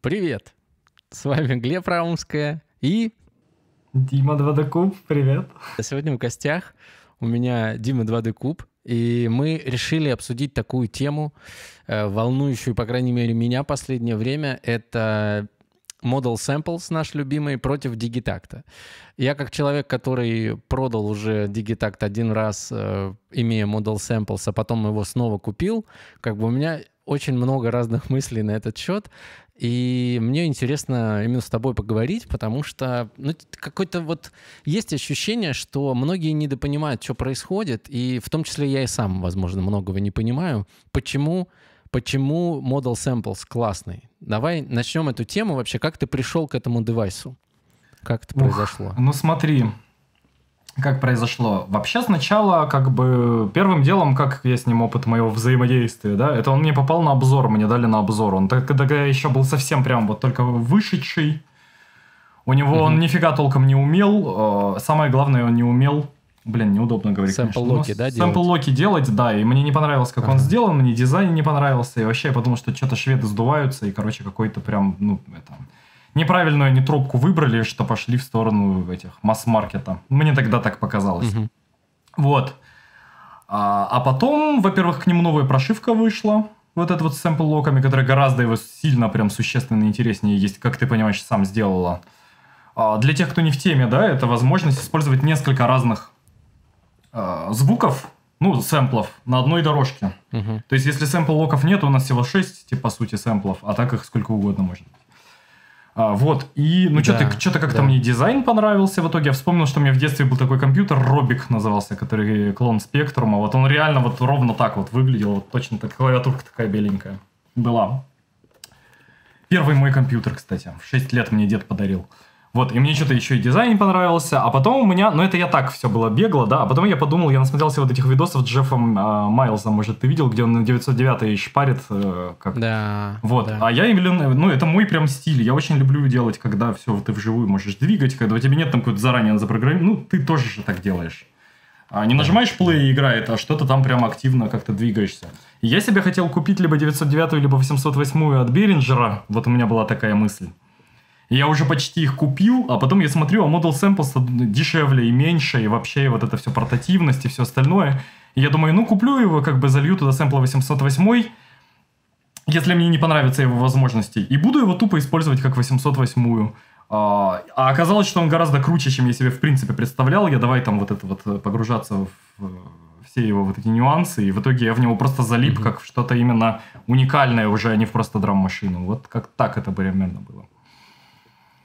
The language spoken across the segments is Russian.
Привет! С вами Глеб Раумская и... Дима 2D Куб, привет! Сегодня в гостях у меня Дима 2D Куб, и мы решили обсудить такую тему, э, волнующую, по крайней мере, меня последнее время. Это Model Samples, наш любимый, против Digitact. Я как человек, который продал уже Digitact один раз, э, имея Model Samples, а потом его снова купил, как бы у меня очень много разных мыслей на этот счет, и мне интересно именно с тобой поговорить, потому что ну, какое-то вот есть ощущение, что многие недопонимают, что происходит, и в том числе я и сам, возможно, многого не понимаю, почему почему Model Samples классный. Давай начнем эту тему вообще. Как ты пришел к этому девайсу? Как это произошло? ну смотри, как произошло? Вообще сначала, как бы, первым делом, как я с ним опыт моего взаимодействия, да, это он мне попал на обзор, мне дали на обзор. Он тогда я еще был совсем прям вот только вышедший. У него mm-hmm. он нифига толком не умел. Э, самое главное, он не умел. Блин, неудобно говорить. Сэмпл локи, да, Сэмпл локи делать, да. И мне не понравилось, как ага. он сделан, мне дизайн не понравился. И вообще я подумал, что что-то шведы сдуваются, и, короче, какой-то прям, ну, это неправильную они а тропку выбрали, что пошли в сторону этих масс-маркета. Мне тогда так показалось. Угу. Вот. А, а потом, во-первых, к ним новая прошивка вышла. Вот этот вот с сэмпл-локами, которая гораздо его сильно прям существенно интереснее есть, как ты понимаешь, сам сделала. А, для тех, кто не в теме, да, это возможность использовать несколько разных э, звуков, ну, сэмплов на одной дорожке. Угу. То есть, если сэмпл-локов нет, у нас всего 6, типа, по сути, сэмплов, а так их сколько угодно можно. А, вот, и, ну, да, что-то как-то да. мне дизайн понравился в итоге. Я вспомнил, что у меня в детстве был такой компьютер, Робик назывался, который э, клон Спектрума. Вот он реально вот ровно так вот выглядел, вот точно так, клавиатурка такая беленькая была. Первый мой компьютер, кстати, в 6 лет мне дед подарил. А, вот, и мне что-то еще и дизайн понравился, а потом у меня, ну это я так все было бегло, да, а потом я подумал, я насмотрелся вот этих видосов с Джеффом э, Майлзом, может, ты видел, где он на 909 шпарит, э, как... Да. Вот, да. а я, именно, ну это мой прям стиль, я очень люблю делать, когда все ты вживую можешь двигать, когда у тебя нет там какой-то заранее запрограммированный, ну ты тоже же так делаешь. А не нажимаешь play и играет, а что-то там прям активно как-то двигаешься. я себе хотел купить либо 909, либо 808 от Беринджера, вот у меня была такая мысль. Я уже почти их купил, а потом я смотрю, а Model Samples дешевле и меньше, и вообще вот это все портативность и все остальное. И я думаю, ну куплю его, как бы залью туда сэмпла 808, если мне не понравятся его возможности, и буду его тупо использовать как 808. А, а оказалось, что он гораздо круче, чем я себе в принципе представлял. Я давай там вот это вот э, погружаться в э, все его вот эти нюансы, и в итоге я в него просто залип mm-hmm. как что-то именно уникальное уже, а не в просто драм-машину. Вот как так это примерно было.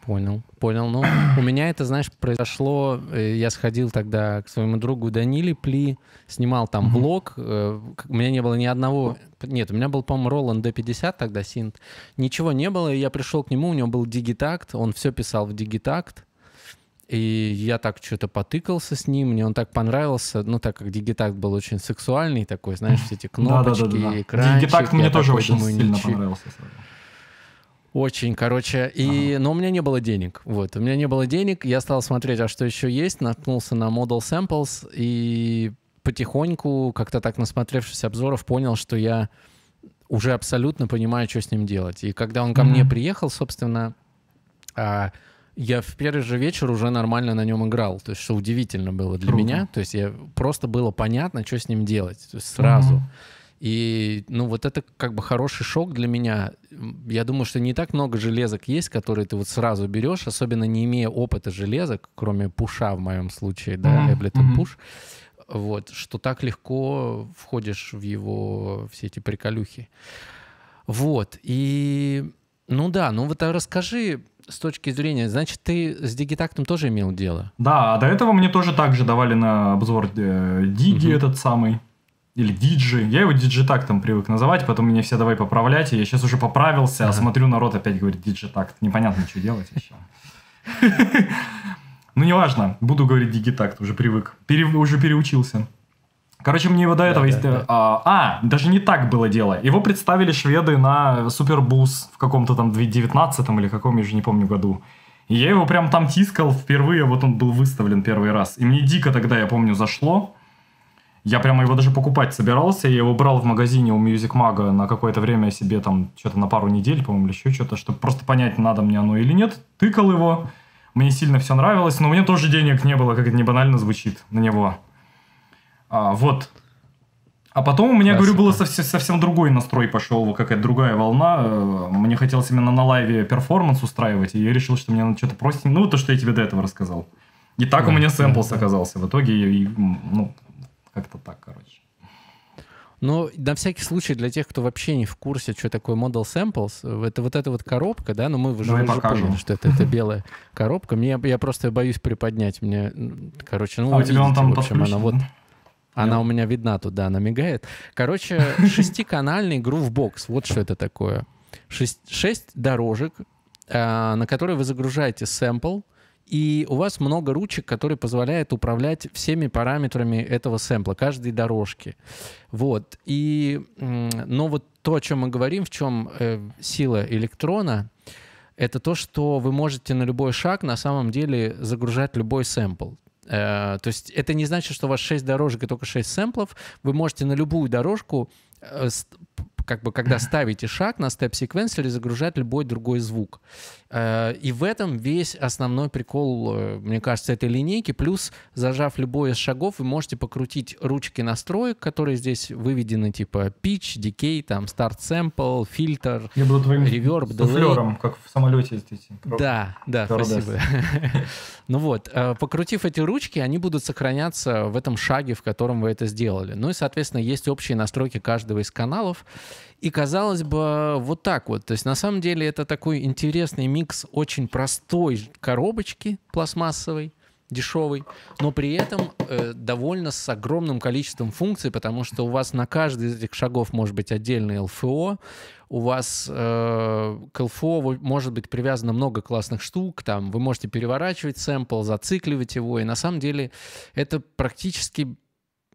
Понял, понял. Ну, у меня это, знаешь, произошло. Э, я сходил тогда к своему другу Даниле Пли, снимал там mm-hmm. блог. У э, меня не было ни одного... Нет, у меня был, по-моему, Roland D50 тогда, синт. Ничего не было, и я пришел к нему, у него был дигитакт, он все писал в дигитакт. И я так что-то потыкался с ним, мне он так понравился, ну, так как Дигитакт был очень сексуальный такой, знаешь, все эти кнопочки, да, да, да, Дигитакт мне тоже очень сильно понравился. Очень, короче, и, ага. но у меня не было денег, вот, у меня не было денег, я стал смотреть, а что еще есть, наткнулся на Model Samples и потихоньку, как-то так насмотревшись обзоров, понял, что я уже абсолютно понимаю, что с ним делать. И когда он ко mm-hmm. мне приехал, собственно, а, я в первый же вечер уже нормально на нем играл. То есть, что удивительно было для Круто. меня. То есть, я просто было понятно, что с ним делать. То есть, сразу. Mm-hmm. И, ну, вот это как бы хороший шок для меня. Я думаю, что не так много железок есть, которые ты вот сразу берешь, особенно не имея опыта железок, кроме пуша в моем случае, да, Ableton mm-hmm. Push, вот, что так легко входишь в его все эти приколюхи. Вот, и, ну да, ну вот а расскажи, с точки зрения, значит, ты с Дигитактом тоже имел дело? Да, а до этого мне тоже также давали на обзор э, Диги угу. этот самый или диджи. Я его диджи так там привык называть, потом меня все давай поправлять, я сейчас уже поправился, а смотрю, народ опять говорит диджи так. Непонятно, что делать еще. Ну, неважно, буду говорить дигитакт, уже привык. Пере, уже переучился. Короче, мне его до этого... Да, есть, да, да. А, а, даже не так было дело. Его представили шведы на Супербус в каком-то там 2019 или каком, я уже не помню, году. И я его прям там тискал впервые, а вот он был выставлен первый раз. И мне дико тогда, я помню, зашло. Я прямо его даже покупать собирался, я его брал в магазине у Music Mag на какое-то время себе там что-то на пару недель, по-моему, или еще что-то, чтобы просто понять, надо мне оно или нет. Тыкал его, мне сильно все нравилось, но у меня тоже денег не было, как это не банально звучит на него. А, вот. А потом у меня, Красиво. говорю, было совсем, совсем другой настрой пошел, какая-то другая волна. Э, мне хотелось именно на лайве перформанс устраивать, и я решил, что мне надо что-то простенькое. Ну, то, что я тебе до этого рассказал. И так да, у меня сэмплс да, оказался в итоге. И, ну, как-то так, короче. Но ну, на всякий случай, для тех, кто вообще не в курсе, что такое Model Samples, э, это вот эта вот коробка, да, но ну, мы уже, Давай уже поняли, что это, это белая коробка. Мне, я просто боюсь приподнять. Мне, короче, ну, а тебя он там в общем, она вот... Она yeah. у меня видна тут, да, она мигает. Короче, шестиканальный грувбокс. Вот что это такое. Шесть, шесть дорожек, э, на которые вы загружаете сэмпл, и у вас много ручек, которые позволяют управлять всеми параметрами этого сэмпла, каждой дорожки. Вот. И, но вот то, о чем мы говорим, в чем э, сила электрона, это то, что вы можете на любой шаг на самом деле загружать любой сэмпл. Э, то есть это не значит, что у вас 6 дорожек и только 6 сэмплов. Вы можете на любую дорожку э, как бы когда ставите шаг на степ секвенсере, загружать любой другой звук. Э, и в этом весь основной прикол, э, мне кажется, этой линейки. Плюс, зажав любой из шагов, вы можете покрутить ручки настроек, которые здесь выведены, типа pitch, decay, там, start sample, фильтр, реверб, буду как в самолете. Эти, да, да, Стюардесс. спасибо. ну вот, э, покрутив эти ручки, они будут сохраняться в этом шаге, в котором вы это сделали. Ну и, соответственно, есть общие настройки каждого из каналов. И казалось бы, вот так вот. То есть на самом деле это такой интересный микс очень простой коробочки пластмассовой, дешевой, но при этом э, довольно с огромным количеством функций, потому что у вас на каждый из этих шагов может быть отдельный ЛФО, у вас э, к ЛФО может быть привязано много классных штук, там вы можете переворачивать сэмпл, зацикливать его, и на самом деле это практически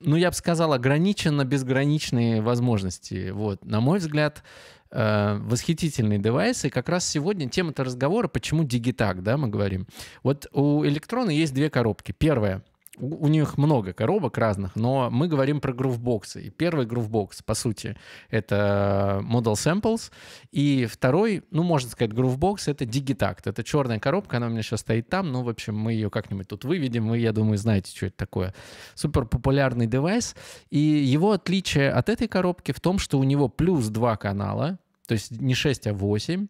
ну, я бы сказал, ограниченно безграничные возможности. Вот, на мой взгляд, э, восхитительные девайсы. И Как раз сегодня тема-то разговора, почему дигитак, да, мы говорим. Вот у электрона есть две коробки. Первая — у, них много коробок разных, но мы говорим про грувбоксы. И первый грувбокс, по сути, это Model Samples. И второй, ну, можно сказать, грувбокс — это Digitact. Это черная коробка, она у меня сейчас стоит там. Ну, в общем, мы ее как-нибудь тут выведем. Вы, я думаю, знаете, что это такое. Супер популярный девайс. И его отличие от этой коробки в том, что у него плюс два канала, то есть не 6, а 8.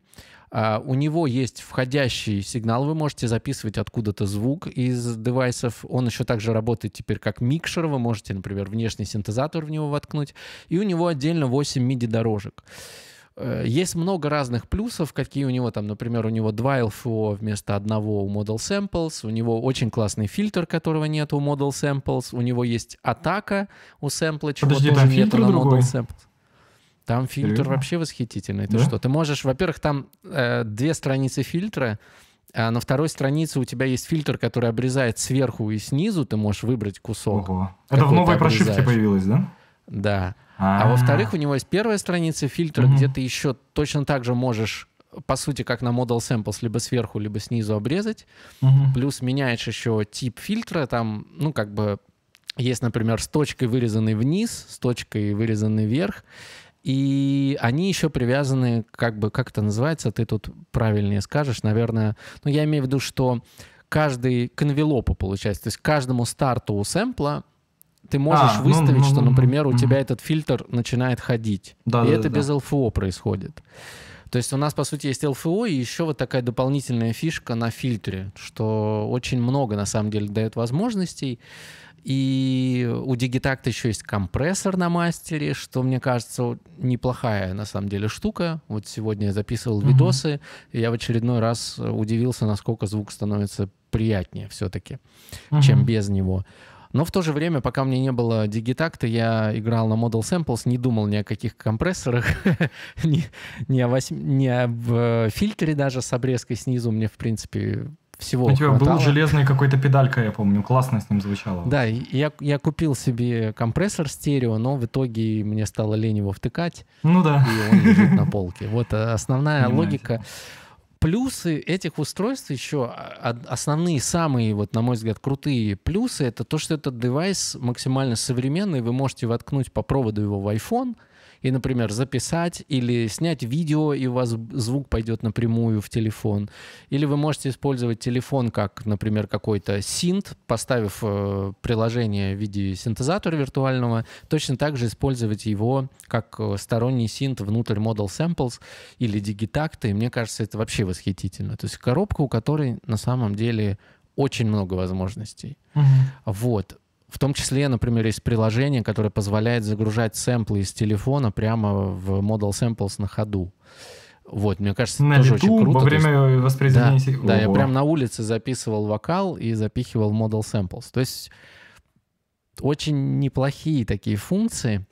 А, у него есть входящий сигнал, вы можете записывать откуда-то звук из девайсов. Он еще также работает теперь как микшер, вы можете, например, внешний синтезатор в него воткнуть. И у него отдельно 8 MIDI-дорожек. Э, есть много разных плюсов, какие у него там, например, у него два LFO вместо одного у Model Samples, у него очень классный фильтр, которого нет у Model Samples, у него есть атака у сэмпла, чего Подожди, тоже нет на Model другой. Samples. Там фильтр Серьезно? вообще восхитительный. Ты да? что? Ты можешь, во-первых, там э, две страницы фильтра, а на второй странице у тебя есть фильтр, который обрезает сверху и снизу. Ты можешь выбрать кусок. Ого. Это в новой прошивке появилось, да? Да. А, а, во-вторых, у него есть первая страница фильтра, где ты еще точно так же можешь по сути, как на Model Samples, либо сверху, либо снизу обрезать. Угу. Плюс меняешь еще тип фильтра, там, ну, как бы, есть, например, с точкой вырезанный вниз, с точкой вырезанный вверх. И они еще привязаны, как бы, как это называется, ты тут правильнее скажешь, наверное. Ну, я имею в виду, что каждый к энвелопу получается, то есть каждому старту у сэмпла ты можешь а, ну, выставить, ну, что, ну, ну, например, у тебя этот фильтр начинает ходить. Да, и да, это да. без ЛФО происходит. То есть у нас, по сути, есть ЛФО и еще вот такая дополнительная фишка на фильтре, что очень много, на самом деле, дает возможностей. И у Digitact еще есть компрессор на мастере, что, мне кажется, неплохая на самом деле штука. Вот сегодня я записывал угу. видосы, и я в очередной раз э, удивился, насколько звук становится приятнее все-таки, угу. чем без него. Но в то же время, пока мне не было дигитакта, я играл на Model Samples, не думал ни о каких компрессорах, ни, ни, о восьми, ни об э, фильтре даже с обрезкой снизу. Мне, в принципе, всего. У тебя хватало. был железный какой-то педалька, я помню, классно с ним звучало. Да, я, я купил себе компрессор стерео, но в итоге мне стало лень его втыкать. Ну да. И он лежит на полке. Вот э, основная Понимаете. логика. Плюсы этих устройств еще, а, а, основные, самые, вот, на мой взгляд, крутые плюсы, это то, что этот девайс максимально современный, вы можете воткнуть по проводу его в iPhone — и, например, записать или снять видео, и у вас звук пойдет напрямую в телефон. Или вы можете использовать телефон как, например, какой-то синт, поставив э, приложение в виде синтезатора виртуального, точно так же использовать его как э, сторонний синт внутрь Model Samples или Digitact, и мне кажется, это вообще восхитительно. То есть коробка, у которой на самом деле очень много возможностей. Угу. Вот. В том числе, например, есть приложение, которое позволяет загружать сэмплы из телефона прямо в Model Samples на ходу. Вот, мне кажется, на тоже очень круто. во время есть, воспроизведения... Да, да, я прям на улице записывал вокал и запихивал Model Samples. То есть очень неплохие такие функции.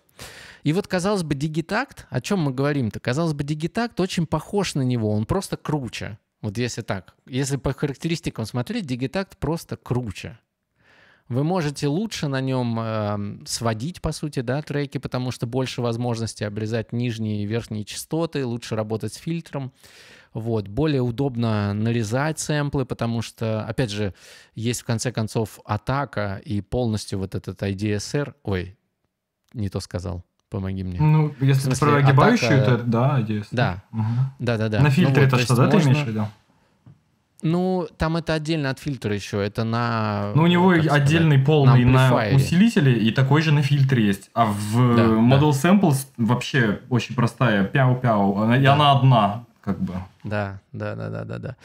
И вот, казалось бы, Digitact, о чем мы говорим-то? Казалось бы, Digitact очень похож на него, он просто круче. Вот если так. Если по характеристикам смотреть, Digitact просто круче. Вы можете лучше на нем э, эм, сводить, по сути, да, треки, потому что больше возможности обрезать нижние и верхние частоты, лучше работать с фильтром. Вот. Более удобно нарезать сэмплы, потому что, опять же, есть в конце концов атака и полностью вот этот IDSR... Ой, не то сказал. Помоги мне. Ну, если смысле, ты про огибающую, атака... то да, IDSR. Да. Угу. да, да, да. На ну фильтре ну, вот, это что, да, можно... ты имеешь в виду? Ну, там это отдельно от фильтра еще, это на... Ну, у него сказать, отдельный полный на, на усилителе и такой же на фильтре есть. А в да, Model да. Samples вообще очень простая, пяу-пяу, и она одна, как бы. Да, да, да, да, да, да.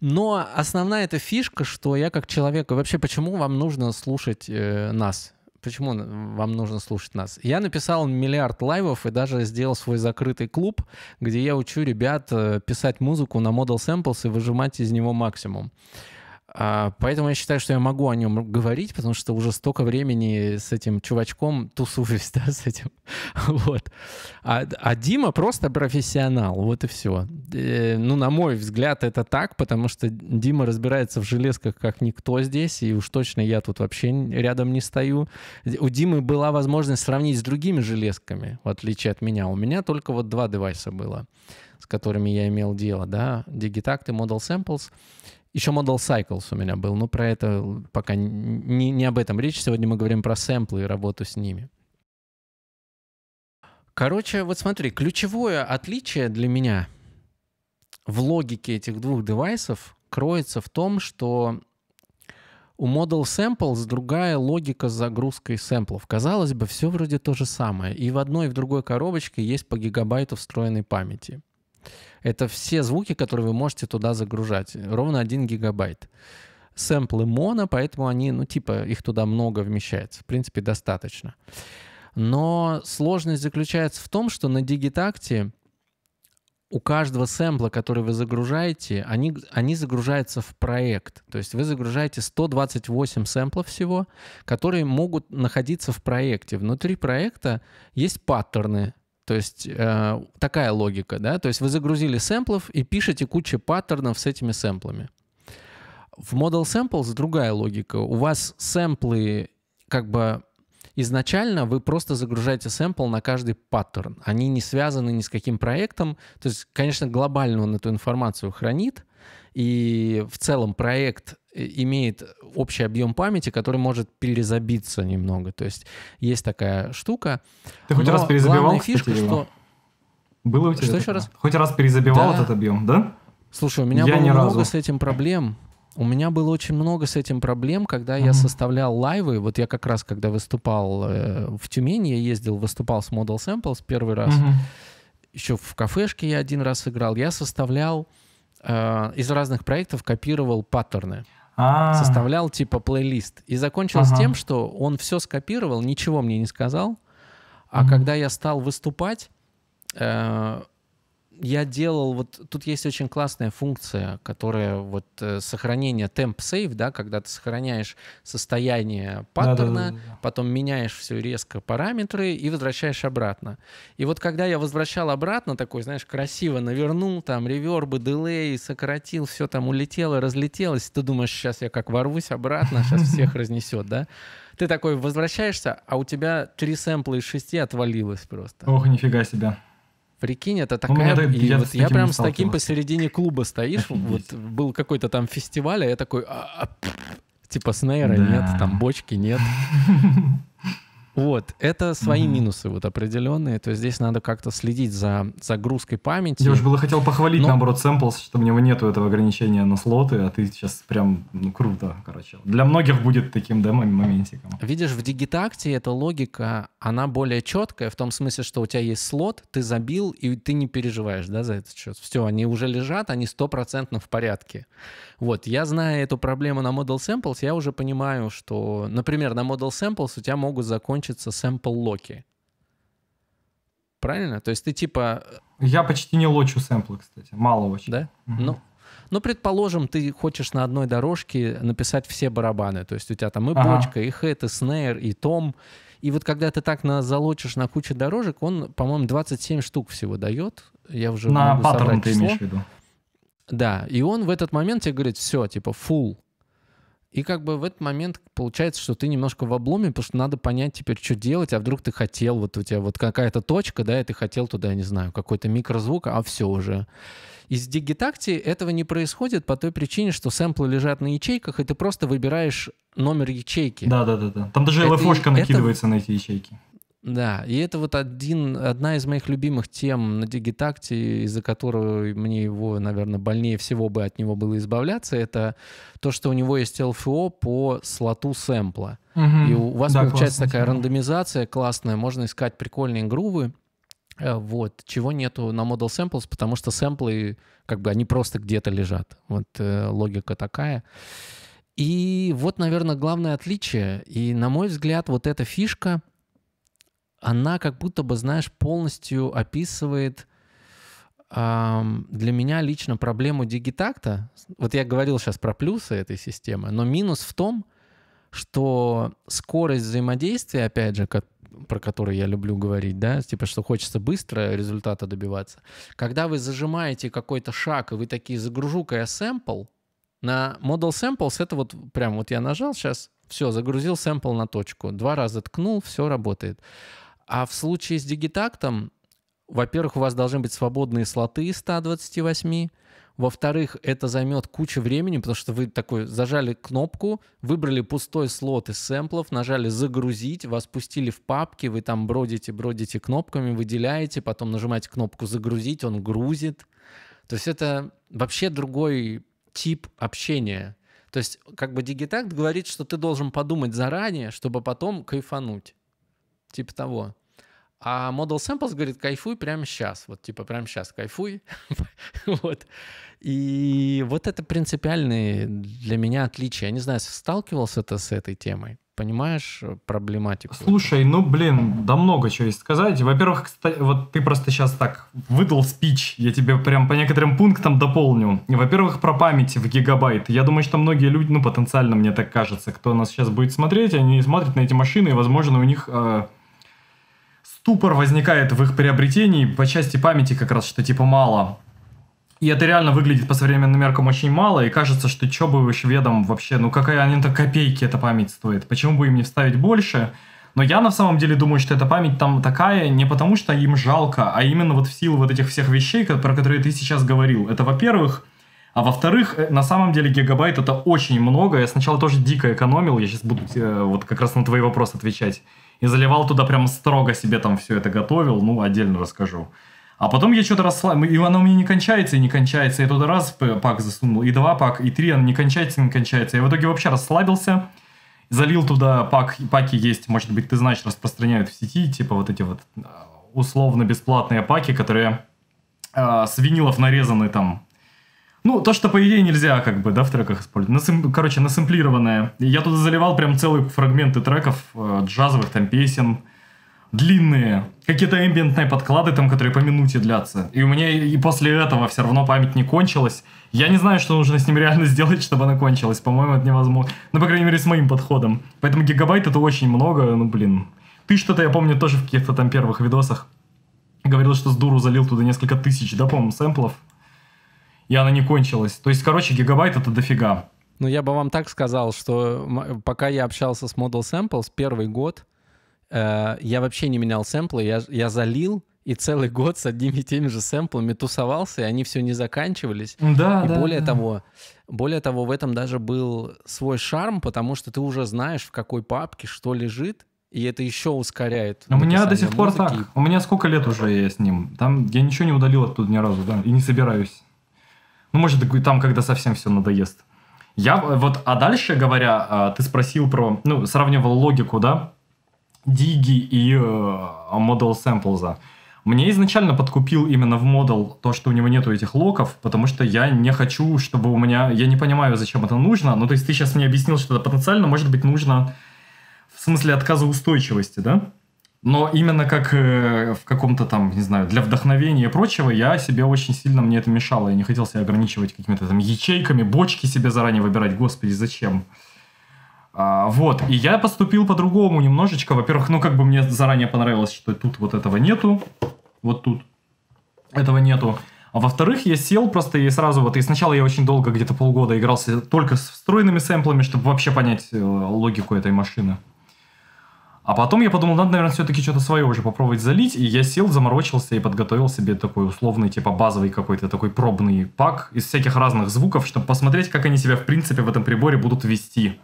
Но основная эта фишка, что я как человек, и вообще почему вам нужно слушать э, нас, почему вам нужно слушать нас? Я написал миллиард лайвов и даже сделал свой закрытый клуб, где я учу ребят э, писать музыку на Model Samples и выжимать из него максимум. А, поэтому я считаю, что я могу о нем говорить, потому что уже столько времени с этим чувачком тусуюсь, да, с этим. Вот. А, а Дима просто профессионал, вот и все. Э, ну, на мой взгляд, это так, потому что Дима разбирается в железках как никто здесь, и уж точно я тут вообще рядом не стою. У Димы была возможность сравнить с другими железками, в отличие от меня. У меня только вот два девайса было, с которыми я имел дело, да, Digitact и Model Samples. Еще Model Cycles у меня был, но про это пока не, не об этом речь. Сегодня мы говорим про сэмплы и работу с ними. Короче, вот смотри, ключевое отличие для меня в логике этих двух девайсов кроется в том, что у Model Samples другая логика с загрузкой сэмплов. Казалось бы, все вроде то же самое. И в одной, и в другой коробочке есть по гигабайту встроенной памяти — это все звуки, которые вы можете туда загружать. Ровно 1 гигабайт. Сэмплы моно, поэтому они, ну, типа, их туда много вмещается. В принципе, достаточно. Но сложность заключается в том, что на Digitacte у каждого сэмпла, который вы загружаете, они, они загружаются в проект. То есть вы загружаете 128 сэмплов всего, которые могут находиться в проекте. Внутри проекта есть паттерны, то есть э, такая логика, да? То есть вы загрузили сэмплов и пишете кучу паттернов с этими сэмплами. В Model Samples другая логика. У вас сэмплы как бы изначально вы просто загружаете сэмпл на каждый паттерн. Они не связаны ни с каким проектом. То есть, конечно, глобально он эту информацию хранит, и в целом проект э, имеет общий объем памяти, который может перезабиться немного. То есть есть такая штука. Ты хоть Но раз перезабивал, кстати, фишка, его? что... Было у тебя? Что еще раз? Хоть раз перезабивал да. этот объем, да? Слушай, у меня я было много разу. с этим проблем. У меня было очень много с этим проблем, когда mm-hmm. я составлял лайвы. Вот я как раз, когда выступал э, в Тюмени, я ездил, выступал с Model Samples первый раз. Mm-hmm. Еще в кафешке я один раз играл. Я составлял... Э, Э, из разных проектов копировал паттерны. А. Составлял типа плейлист. И закончилось ага. тем, что он все скопировал, ничего мне не сказал. А когда я стал выступать, э, я делал, вот тут есть очень классная функция, которая вот э, сохранение temp save, да, когда ты сохраняешь состояние паттерна, да, да, да, да. потом меняешь все резко параметры и возвращаешь обратно. И вот когда я возвращал обратно, такой, знаешь, красиво навернул, там ревербы, дилей, сократил, все там улетело, разлетелось, ты думаешь, сейчас я как ворвусь обратно, сейчас всех разнесет, да? Ты такой возвращаешься, а у тебя три сэмпла из шести отвалилось просто. Ох, нифига себе. Прикинь, это такая... Ну, и я, вот я прям с таким посередине клуба стоишь, вот был какой-то там фестиваль, а я такой... «А, а, типа снейра нет, там бочки нет. Вот, это свои mm-hmm. минусы вот определенные, то есть здесь надо как-то следить за загрузкой памяти. Я уже было хотел похвалить, Но... наоборот, Samples, что у него нету этого ограничения на слоты, а ты сейчас прям, ну, круто, короче. Для многих будет таким, да, моментиком. Видишь, в Дигитакте эта логика, она более четкая, в том смысле, что у тебя есть слот, ты забил, и ты не переживаешь, да, за этот счет. Все, они уже лежат, они стопроцентно в порядке. Вот, я знаю эту проблему на Model Samples, я уже понимаю, что, например, на Model Samples у тебя могут закончиться Sample локи Правильно? То есть ты типа... Э, я почти не лочу сэмплы, кстати. Мало очень. Да? Угу. Ну, ну, предположим, ты хочешь на одной дорожке написать все барабаны. То есть у тебя там и ага. бочка, и хэт, и снейр, и том. И вот когда ты так на, залочишь на кучу дорожек, он, по-моему, 27 штук всего дает. Я уже на паттерн ты имеешь в виду? Да, и он в этот момент тебе говорит, все, типа, full. И как бы в этот момент получается, что ты немножко в обломе, потому что надо понять теперь, что делать, а вдруг ты хотел, вот у тебя вот какая-то точка, да, и ты хотел туда, я не знаю, какой-то микрозвук, а все уже. Из дигитакти этого не происходит по той причине, что сэмплы лежат на ячейках, и ты просто выбираешь номер ячейки. Да, да, да, да. Там даже это, накидывается это... на эти ячейки. Да, и это вот один, одна из моих любимых тем на Дигитакте, из-за которой мне его, наверное, больнее всего бы от него было избавляться, это то, что у него есть LFO по слоту сэмпла. Угу. И у вас да, получается такая тема. рандомизация классная, можно искать прикольные грувы, э, вот, чего нету на Model Samples, потому что сэмплы, как бы, они просто где-то лежат. Вот э, логика такая. И вот, наверное, главное отличие. И, на мой взгляд, вот эта фишка — она как будто бы, знаешь, полностью описывает эм, для меня лично проблему дигитакта. Вот я говорил сейчас про плюсы этой системы, но минус в том, что скорость взаимодействия, опять же, как, про которую я люблю говорить, да, типа, что хочется быстро результата добиваться. Когда вы зажимаете какой-то шаг, и вы такие, загружу-ка я сэмпл, на Model Samples это вот прям вот я нажал сейчас, все, загрузил сэмпл на точку. Два раза ткнул, все работает. А в случае с дигитактом, во-первых, у вас должны быть свободные слоты из 128, во-вторых, это займет кучу времени, потому что вы такой зажали кнопку, выбрали пустой слот из сэмплов, нажали «Загрузить», вас пустили в папки, вы там бродите, бродите кнопками, выделяете, потом нажимаете кнопку «Загрузить», он грузит. То есть это вообще другой тип общения. То есть как бы Digitact говорит, что ты должен подумать заранее, чтобы потом кайфануть типа того. А Model Samples говорит, кайфуй прямо сейчас. Вот типа прямо сейчас кайфуй. вот. И вот это принципиальные для меня отличия. Я не знаю, сталкивался ты с этой темой? Понимаешь э, проблематику? Слушай, ну, блин, да много чего есть сказать. Во-первых, кстати, вот ты просто сейчас так выдал спич. Я тебе прям по некоторым пунктам дополню. Во-первых, про память в гигабайт. Я думаю, что многие люди, ну, потенциально, мне так кажется, кто нас сейчас будет смотреть, они смотрят на эти машины, и, возможно, у них... Э ступор возникает в их приобретении по части памяти как раз, что типа мало. И это реально выглядит по современным меркам очень мало, и кажется, что чё бы вообще ведом вообще, ну какая они-то копейки эта память стоит, почему бы им не вставить больше? Но я на самом деле думаю, что эта память там такая не потому, что им жалко, а именно вот в силу вот этих всех вещей, про которые ты сейчас говорил. Это во-первых, а во-вторых, э, на самом деле гигабайт это очень много. Я сначала тоже дико экономил, я сейчас буду э, вот как раз на твои вопросы отвечать и заливал туда прям строго себе там все это готовил, ну, отдельно расскажу. А потом я что-то расслабил, и оно у меня не кончается, и не кончается. Я туда раз пак засунул, и два пак, и три, оно не кончается, и не кончается. Я в итоге вообще расслабился, залил туда пак, паки есть, может быть, ты знаешь, распространяют в сети, типа вот эти вот а, условно-бесплатные паки, которые э, с винилов нарезаны там ну, то, что по идее нельзя, как бы, да, в треках использовать. Насым... Короче, насэмплированное. Я туда заливал прям целые фрагменты треков, э, джазовых там песен, длинные, какие-то эмбиентные подклады там, которые по минуте длятся. И у меня и после этого все равно память не кончилась. Я не знаю, что нужно с ним реально сделать, чтобы она кончилась. По-моему, это невозможно. Ну, по крайней мере, с моим подходом. Поэтому гигабайт это очень много, ну, блин. Ты что-то, я помню, тоже в каких-то там первых видосах говорил, что с дуру залил туда несколько тысяч, да, по-моему, сэмплов и она не кончилась. То есть, короче, гигабайт — это дофига. Ну, я бы вам так сказал, что пока я общался с Model Samples первый год, э, я вообще не менял сэмплы, я, я залил и целый год с одними и теми же сэмплами тусовался, и они все не заканчивались. Да, и да, более да. того, более того, в этом даже был свой шарм, потому что ты уже знаешь, в какой папке что лежит, и это еще ускоряет. У меня до сих пор музыки. так. У меня сколько лет уже я с ним. Там я ничего не удалил оттуда ни разу, да, и не собираюсь. Ну, может, там, когда совсем все надоест. Я вот, а дальше говоря, а, ты спросил про, ну, сравнивал логику, да, Диги и э, Model Samples. Мне изначально подкупил именно в model то, что у него нету этих локов, потому что я не хочу, чтобы у меня... Я не понимаю, зачем это нужно. Ну, то есть ты сейчас мне объяснил, что это потенциально может быть нужно в смысле отказа устойчивости, да? Но именно как э, в каком-то там, не знаю, для вдохновения и прочего, я себе очень сильно мне это мешало. Я не хотел себя ограничивать какими-то там ячейками, бочки себе заранее выбирать. Господи, зачем? А, вот. И я поступил по-другому немножечко. Во-первых, ну как бы мне заранее понравилось, что тут вот этого нету. Вот тут этого нету. А во-вторых, я сел просто и сразу вот... И сначала я очень долго, где-то полгода игрался только с встроенными сэмплами, чтобы вообще понять э, логику этой машины. А потом я подумал, надо, наверное, все-таки что-то свое уже попробовать залить. И я сел, заморочился и подготовил себе такой условный, типа базовый какой-то такой пробный пак из всяких разных звуков, чтобы посмотреть, как они себя, в принципе, в этом приборе будут вести.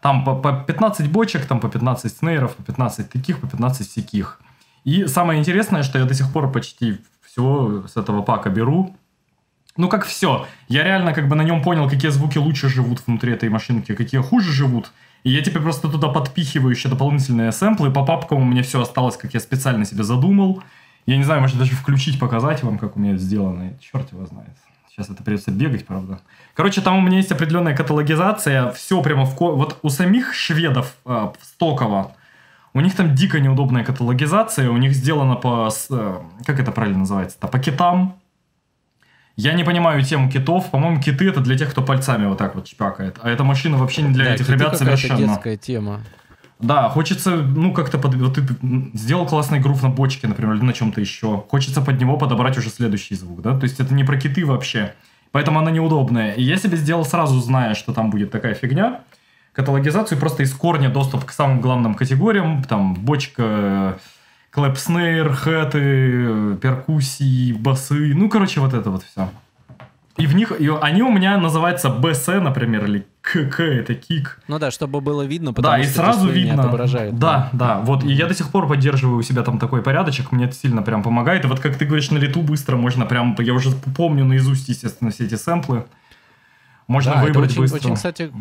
Там по, по 15 бочек, там по 15 снейров, по 15 таких, по 15 сяких. И самое интересное, что я до сих пор почти все с этого пака беру. Ну, как все. Я реально как бы на нем понял, какие звуки лучше живут внутри этой машинки, какие хуже живут. И я теперь просто туда подпихиваю еще дополнительные сэмплы. По папкам у меня все осталось, как я специально себе задумал. Я не знаю, может даже включить, показать вам, как у меня это сделано. Черт его знает. Сейчас это придется бегать, правда. Короче, там у меня есть определенная каталогизация. Все прямо в... Ко... Вот у самих шведов э, Стокова у них там дико неудобная каталогизация. У них сделано по... Э, как это правильно называется По китам. Я не понимаю тему китов. По-моему, киты это для тех, кто пальцами вот так вот чпакает. А эта машина вообще не для да, этих ребят совершенно. детская тема. Да, хочется, ну, как-то под... вот ты сделал классный грув на бочке, например, или на чем-то еще. Хочется под него подобрать уже следующий звук, да? То есть это не про киты вообще. Поэтому она неудобная. И я себе сделал сразу, зная, что там будет такая фигня, каталогизацию, просто из корня доступ к самым главным категориям, там, бочка, клэпснейр, хэты, перкуссии, басы, ну, короче, вот это вот все. И в них, и они у меня называются БС, например, или КК, это кик. Ну да, чтобы было видно, потому да, что и сразу видно. отображает. Да, да, да, вот, и я до сих пор поддерживаю у себя там такой порядочек, мне это сильно прям помогает. И вот как ты говоришь, на лету быстро можно прям, я уже помню наизусть, естественно, все эти сэмплы. Можно да, выбрать очень, быстро. Очень, кстати,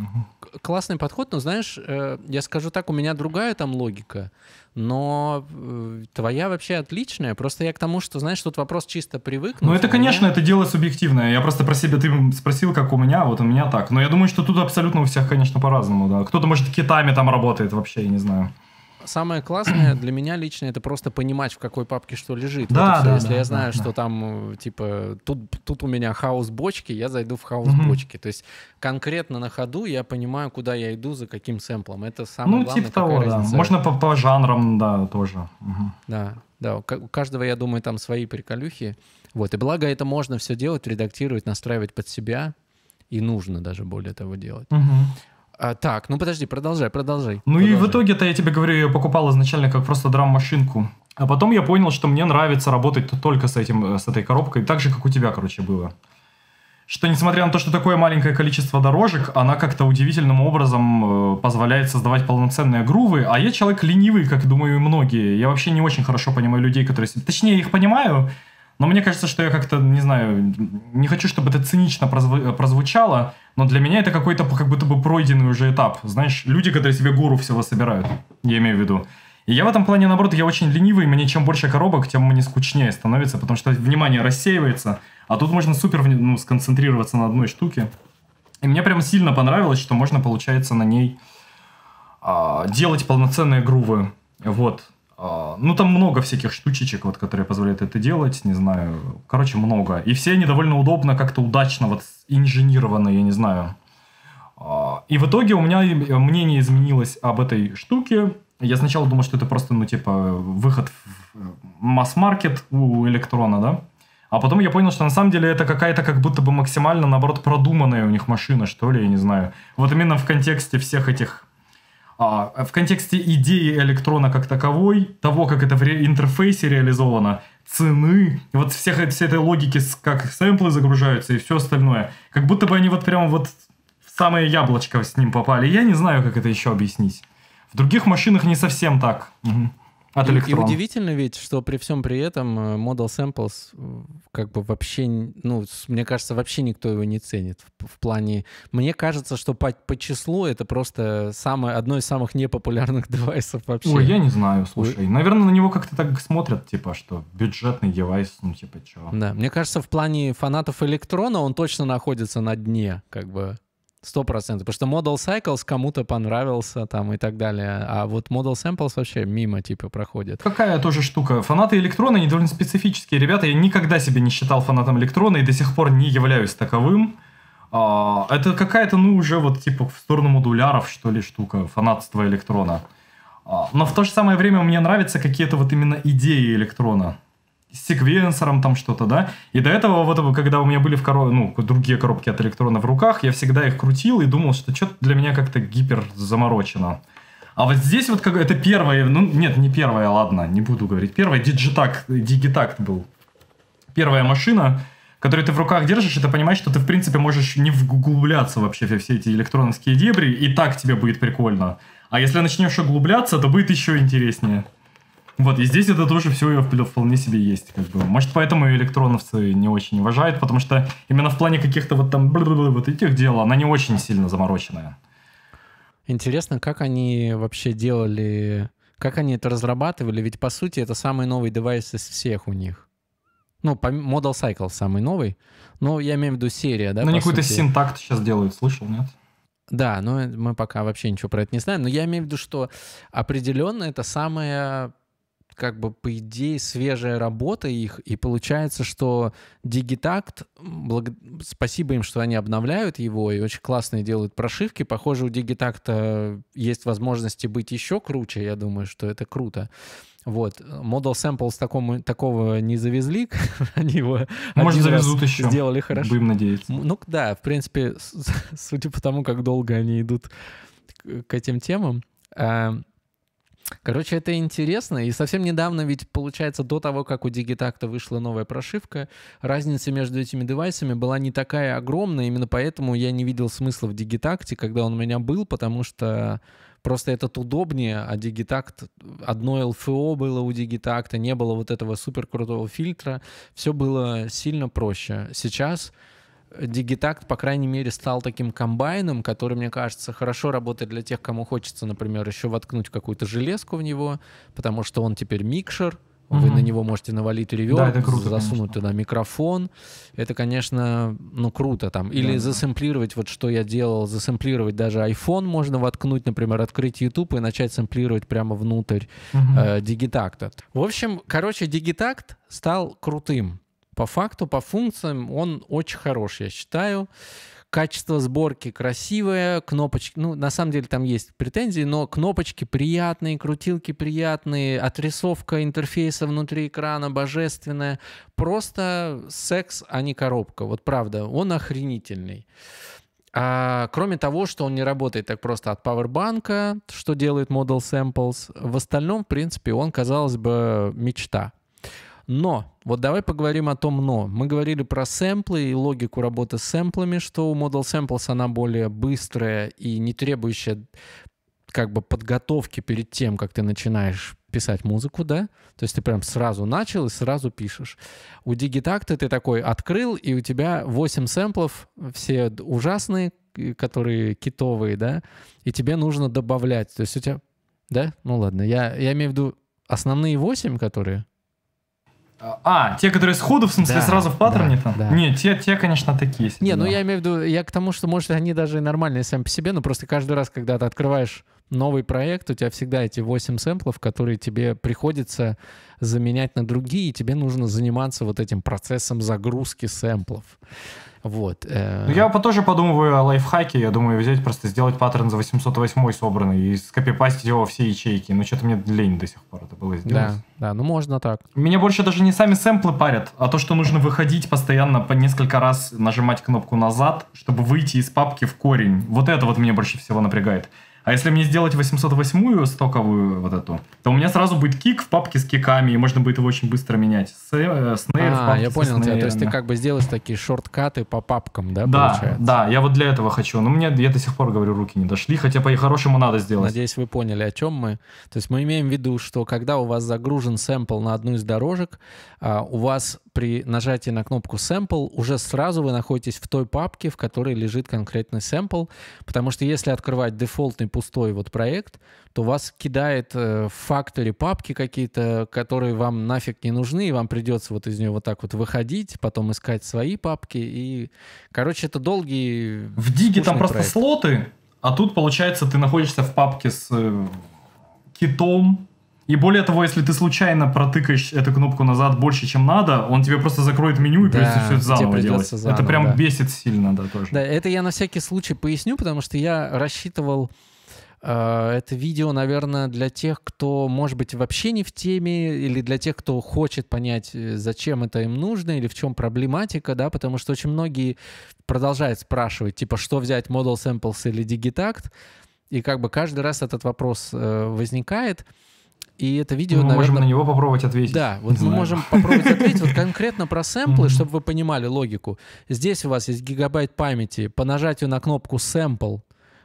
классный подход, но знаешь, э, я скажу так, у меня другая там логика но э, твоя вообще отличная. Просто я к тому, что, знаешь, тут вопрос чисто привык. Ну, это, а конечно, меня... это дело субъективное. Я просто про себя, ты спросил, как у меня, вот у меня так. Но я думаю, что тут абсолютно у всех, конечно, по-разному, да. Кто-то, может, китами там работает вообще, я не знаю самое классное для меня лично это просто понимать, в какой папке что лежит. Да, вот да, все. Если да, я знаю, да, что да. там, э, типа, тут, тут у меня хаос бочки, я зайду в хаос угу. бочки. То есть конкретно на ходу я понимаю, куда я иду, за каким сэмплом. Это самое ну, главное. Ну, типа того, да. Разница. Можно по, по жанрам, да, тоже. Угу. Да, да. У каждого, я думаю, там свои приколюхи. Вот. И благо это можно все делать, редактировать, настраивать под себя. И нужно даже более того делать. Угу. А, так, ну подожди, продолжай, продолжай. Ну продолжай. и в итоге-то я тебе говорю, я покупал изначально как просто драм-машинку. А потом я понял, что мне нравится работать только с, этим, э, с этой коробкой, так же, как у тебя, короче, было. Что, несмотря на то, что такое маленькое количество дорожек, она как-то удивительным образом э, позволяет создавать полноценные грувы. А я человек ленивый, как, думаю, и многие. Я вообще не очень хорошо понимаю людей, которые... Точнее, их понимаю, но мне кажется, что я как-то, не знаю, не хочу, чтобы это цинично прозвучало, но для меня это какой-то как будто бы пройденный уже этап. Знаешь, люди, которые себе гору всего собирают, я имею в виду. И я в этом плане, наоборот, я очень ленивый, мне чем больше коробок, тем мне скучнее становится, потому что внимание рассеивается, а тут можно супер ну, сконцентрироваться на одной штуке. И мне прям сильно понравилось, что можно, получается, на ней а, делать полноценные грувы. Вот. А, ну, там много всяких штучечек, вот, которые позволяют это делать, не знаю. Короче, много. И все они довольно удобно, как-то удачно, вот, инженированы, я не знаю. А, и в итоге у меня мнение изменилось об этой штуке. Я сначала думал, что это просто, ну, типа, выход в э, масс-маркет у электрона, да? А потом я понял, что на самом деле это какая-то как будто бы максимально, наоборот, продуманная у них машина, что ли, я не знаю. Вот именно в контексте всех этих а в контексте идеи электрона как таковой, того, как это в ре- интерфейсе реализовано, цены, вот всех, всей этой логики, как сэмплы загружаются и все остальное, как будто бы они вот прямо вот в самое яблочко с ним попали. Я не знаю, как это еще объяснить. В других машинах не совсем так. Угу. От и, и удивительно ведь, что при всем при этом э, Model Samples э, как бы вообще, ну, мне кажется, вообще никто его не ценит в, в плане... Мне кажется, что по, по числу это просто самое, одно из самых непопулярных девайсов вообще. Ой, я не знаю, слушай. Ой. Наверное, на него как-то так смотрят, типа, что бюджетный девайс, ну, типа, чего. Да, мне кажется, в плане фанатов электрона он точно находится на дне, как бы. Сто процентов. Потому что Model Cycles кому-то понравился там и так далее. А вот Model Samples вообще мимо типа проходит. Какая тоже штука. Фанаты электрона, они довольно специфические ребята. Я никогда себя не считал фанатом электрона и до сих пор не являюсь таковым. А, это какая-то, ну, уже вот типа в сторону модуляров, что ли, штука, фанатство электрона. А, но в то же самое время мне нравятся какие-то вот именно идеи электрона с секвенсором там что-то, да. И до этого, вот когда у меня были в короб... ну, другие коробки от электрона в руках, я всегда их крутил и думал, что что-то для меня как-то гипер заморочено. А вот здесь вот как это первое, ну нет, не первое, ладно, не буду говорить. первое диджитак, дигитакт был. Первая машина, которую ты в руках держишь, и ты понимаешь, что ты в принципе можешь не вглубляться вообще во все эти электроновские дебри, и так тебе будет прикольно. А если начнешь углубляться, то будет еще интереснее. Вот, и здесь это тоже все ее вполне себе есть. Как бы. Может, поэтому и электроновцы не очень уважают, потому что именно в плане каких-то вот там вот этих дел она не очень сильно замороченная. Интересно, как они вообще делали, как они это разрабатывали, ведь по сути это самый новый девайс из всех у них. Ну, Model Cycle самый новый. Но ну, я имею в виду серия, да? Ну, они какой-то синтакт сейчас делают, слышал, нет? Да, но мы пока вообще ничего про это не знаем. Но я имею в виду, что определенно это самая как бы по идее свежая работа их, и получается, что Digitact, благ... спасибо им, что они обновляют его и очень классные делают прошивки. Похоже, у Digitact есть возможности быть еще круче, я думаю, что это круто. Вот. Model Samples такому, такого не завезли. Они его Может, завезут еще. Сделали хорошо. Будем надеяться. Ну да, в принципе, судя по тому, как долго они идут к этим темам, а, Короче, это интересно. И совсем недавно, ведь получается, до того, как у Digitacta вышла новая прошивка, разница между этими девайсами была не такая огромная. Именно поэтому я не видел смысла в Digitact, когда он у меня был, потому что Просто этот удобнее, а Digitact, одно LFO было у Digitact, не было вот этого супер крутого фильтра, все было сильно проще. Сейчас Дигитакт, по крайней мере, стал таким комбайном, который, мне кажется, хорошо работает для тех, кому хочется, например, еще воткнуть какую-то железку в него, потому что он теперь микшер, вы на него можете навалить ревер, да, круто, засунуть конечно. туда микрофон. Это, конечно, ну круто там. Или да, засэмплировать, да. вот что я делал, засэмплировать даже iPhone можно воткнуть, например, открыть YouTube и начать сэмплировать прямо внутрь mm э, Digitact. В общем, короче, дигитакт стал крутым. По факту, по функциям он очень хорош, я считаю. Качество сборки красивое, кнопочки, ну, на самом деле там есть претензии, но кнопочки приятные, крутилки приятные, отрисовка интерфейса внутри экрана божественная. Просто секс, а не коробка. Вот правда, он охренительный. А, кроме того, что он не работает так просто от пауэрбанка, что делает Model Samples, в остальном, в принципе, он, казалось бы, мечта. Но, вот давай поговорим о том но. Мы говорили про сэмплы и логику работы с сэмплами, что у Model Samples она более быстрая и не требующая как бы подготовки перед тем, как ты начинаешь писать музыку, да? То есть ты прям сразу начал и сразу пишешь. У Digitacta ты такой открыл, и у тебя 8 сэмплов, все ужасные, которые китовые, да? И тебе нужно добавлять. То есть у тебя... Да? Ну ладно. Я, я имею в виду основные 8, которые... А, те, которые сходу, в смысле, да, сразу в паттерне да, там? Да. Не, те, те, конечно, такие. Не, ну, да. ну я имею в виду, я к тому, что, может, они даже нормальные сами по себе, но просто каждый раз, когда ты открываешь новый проект, у тебя всегда эти 8 сэмплов, которые тебе приходится заменять на другие, и тебе нужно заниматься вот этим процессом загрузки сэмплов. Вот. Э. Ну, я тоже подумываю о лайфхаке. Я думаю, взять просто сделать паттерн за 808 собранный и скопипастить его все ячейки. Но ну, что-то мне лень до сих пор это было сделать. Да, да, ну можно так. Меня больше даже не сами сэмплы парят, а то, что нужно выходить постоянно по несколько раз нажимать кнопку назад, чтобы выйти из папки в корень. Вот это вот меня больше всего напрягает. А если мне сделать 808-ю стоковую вот эту, то у меня сразу будет кик в папке с киками, и можно будет его очень быстро менять. Снейр э, а, в папке я понял тебя. То есть ты как бы сделаешь такие шорткаты по папкам, да, да получается? Да, я вот для этого хочу. Но мне, я до сих пор говорю, руки не дошли, хотя по-хорошему надо сделать. Надеюсь, вы поняли, о чем мы. То есть мы имеем в виду, что когда у вас загружен сэмпл на одну из дорожек, а, у вас при нажатии на кнопку «Sample» уже сразу вы находитесь в той папке, в которой лежит конкретный Sample, потому что если открывать дефолтный пустой вот проект, то вас кидает э, в факторе папки какие-то, которые вам нафиг не нужны, и вам придется вот из нее вот так вот выходить, потом искать свои папки, и, короче, это долгий В диге там просто проект. слоты, а тут, получается, ты находишься в папке с э, китом, и более того, если ты случайно протыкаешь эту кнопку назад больше, чем надо, он тебе просто закроет меню и да, придется все это заново делать. Заново, это прям да. бесит сильно, да, тоже. Да, это я на всякий случай поясню, потому что я рассчитывал э, это видео, наверное, для тех, кто, может быть, вообще не в теме, или для тех, кто хочет понять, э, зачем это им нужно, или в чем проблематика, да, потому что очень многие продолжают спрашивать, типа, что взять, Model Samples или Digitact, и как бы каждый раз этот вопрос э, возникает. И это видео, мы наверное... можем на него попробовать ответить. Да, вот мы можем попробовать ответить вот конкретно про сэмплы, чтобы вы понимали логику. Здесь у вас есть гигабайт памяти. По нажатию на кнопку «Сэмпл»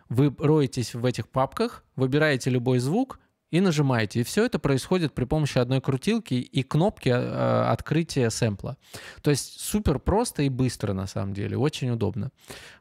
вы роетесь в этих папках, выбираете любой звук и нажимаете. И все это происходит при помощи одной крутилки и кнопки э, открытия сэмпла. То есть супер просто и быстро на самом деле, очень удобно.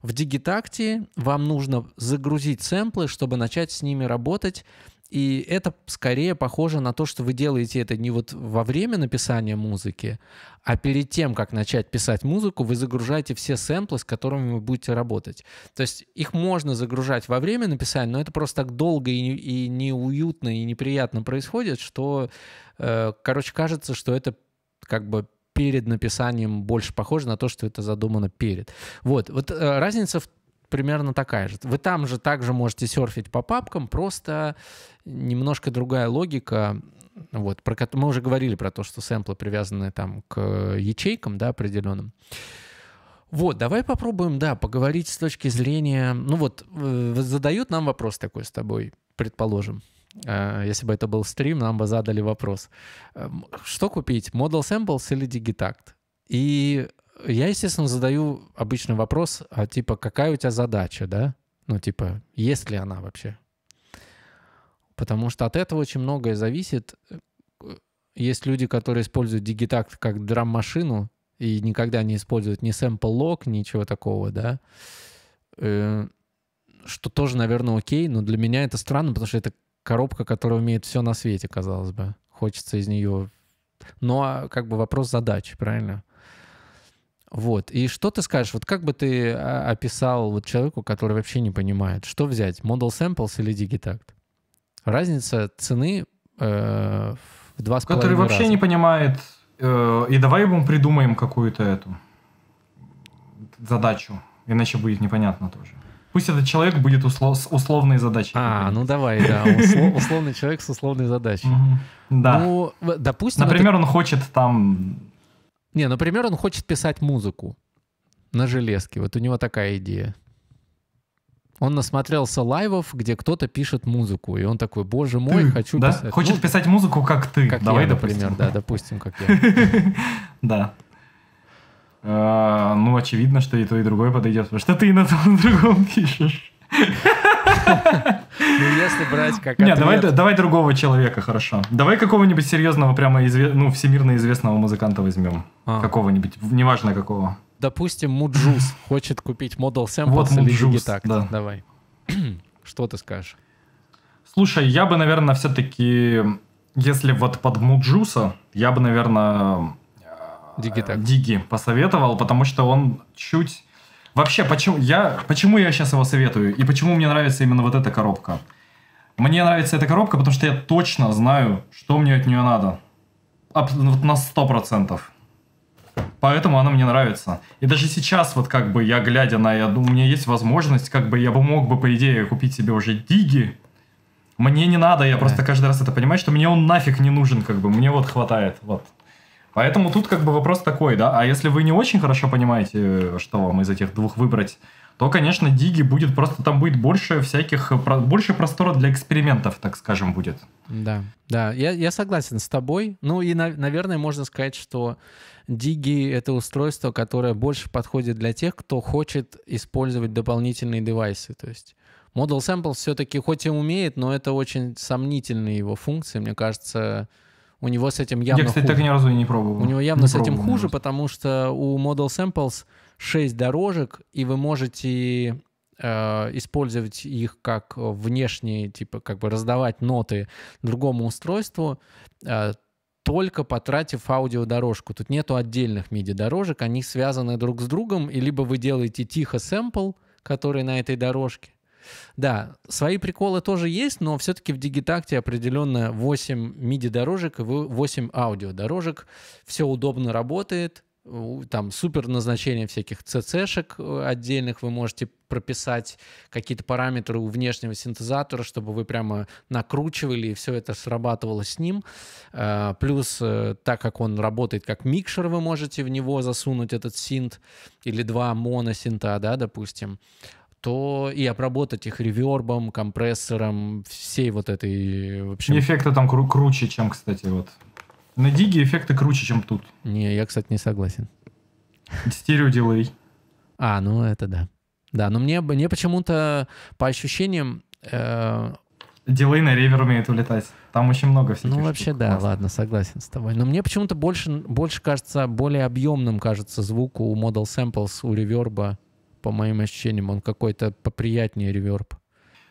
В Digitacti вам нужно загрузить сэмплы, чтобы начать с ними работать. И это скорее похоже на то, что вы делаете это не вот во время написания музыки, а перед тем, как начать писать музыку, вы загружаете все сэмплы, с которыми вы будете работать. То есть их можно загружать во время написания, но это просто так долго и, и неуютно, и неприятно происходит, что, э, короче, кажется, что это как бы перед написанием больше похоже на то, что это задумано перед. Вот, вот э, разница в примерно такая же. Вы там же также можете серфить по папкам, просто немножко другая логика. Вот, про, мы уже говорили про то, что сэмплы привязаны там к ячейкам, да, определенным. Вот, давай попробуем, да, поговорить с точки зрения... Ну вот, э, задают нам вопрос такой с тобой, предположим. Э, если бы это был стрим, нам бы задали вопрос. Эм, что купить, Model Samples или Digitact? И я, естественно, задаю обычный вопрос, а типа, какая у тебя задача, да? Ну, типа, есть ли она вообще? Потому что от этого очень многое зависит. Э, есть люди, которые используют Digitact как драм-машину и никогда не используют ни sample Lock, ничего такого, да? Э, что тоже, наверное, окей, но для меня это странно, потому что это коробка, которая умеет все на свете, казалось бы. Хочется из нее... Но ну, а как бы вопрос задачи, правильно? Вот. И что ты скажешь? Вот как бы ты а, описал вот человеку, который вообще не понимает, что взять, Model Samples или Digitact? Разница цены э, в два с Который вообще раза. не понимает. Э, и давай ему придумаем какую-то эту задачу, иначе будет непонятно тоже. Пусть этот человек будет услов, с условной задачей. А, ну давай, да, услов, условный человек с условной задачей. Да. Ну, допустим... Например, он хочет там не, например, он хочет писать музыку на железке. Вот у него такая идея. Он насмотрелся лайвов, где кто-то пишет музыку, и он такой, боже мой, ты, хочу да? писать. Хочет ну, писать музыку, как ты. Как Давай, я, например, допустим. да, допустим, как я. Да. А, ну, очевидно, что и то, и другое подойдет, потому что ты и на том, и на другом пишешь. Ну, если брать как Нет, давай, давай другого человека, хорошо. Давай какого-нибудь серьезного, прямо ну, всемирно известного музыканта возьмем. А. Какого-нибудь, неважно какого. Допустим, Муджус хочет купить Model Samples вот или Муджус, Да. Давай. Что ты скажешь? Слушай, я бы, наверное, все-таки, если вот под Муджуса, я бы, наверное, Диги посоветовал, потому что он чуть Вообще, почему я, почему я сейчас его советую и почему мне нравится именно вот эта коробка? Мне нравится эта коробка, потому что я точно знаю, что мне от нее надо. Аб- ну, вот на 100%. Поэтому она мне нравится. И даже сейчас, вот как бы я глядя на, я думаю, у меня есть возможность, как бы я бы мог бы, по идее, купить себе уже диги. Мне не надо, я просто каждый раз это понимаю, что мне он нафиг не нужен, как бы, мне вот хватает, вот. Поэтому тут как бы вопрос такой, да, а если вы не очень хорошо понимаете, что вам из этих двух выбрать, то, конечно, диги будет просто там будет больше всяких, больше простора для экспериментов, так скажем, будет. Да, да, я, я согласен с тобой. Ну и, на, наверное, можно сказать, что диги — это устройство, которое больше подходит для тех, кто хочет использовать дополнительные девайсы. То есть Model Samples все-таки хоть и умеет, но это очень сомнительные его функции. Мне кажется, у него с этим явно Я, кстати, хуже. так ни разу и не пробовал. У него явно не с этим хуже, потому что у Model Samples 6 дорожек, и вы можете э, использовать их как внешние, типа как бы раздавать ноты другому устройству, э, только потратив аудиодорожку. Тут нету отдельных MIDI-дорожек, они связаны друг с другом, и либо вы делаете тихо сэмпл, который на этой дорожке, да, свои приколы тоже есть, но все-таки в Дигитакте определенно 8 MIDI дорожек и 8 аудио дорожек. Все удобно работает, там супер назначение всяких CC-шек э, отдельных вы можете прописать, какие-то параметры у внешнего синтезатора, чтобы вы прямо накручивали, и все это срабатывало с ним. Э, плюс, э, так как он работает как микшер, вы можете в него засунуть этот синт или два моносинта, да, допустим то и обработать их ревербом, компрессором, всей вот этой... В общем... эффекты там кру- круче, чем, кстати, вот. На диге эффекты круче, чем тут. Не, я, кстати, не согласен. Стерео дилей. А, ну это да. Да, но мне, мне почему-то по ощущениям... Э... Дилей на ревер умеет улетать. Там очень много всяких Ну, вообще, штук. да, классно. ладно, согласен с тобой. Но мне почему-то больше, больше кажется, более объемным кажется звук у Model Samples, у реверба, по моим ощущениям. Он какой-то поприятнее реверб.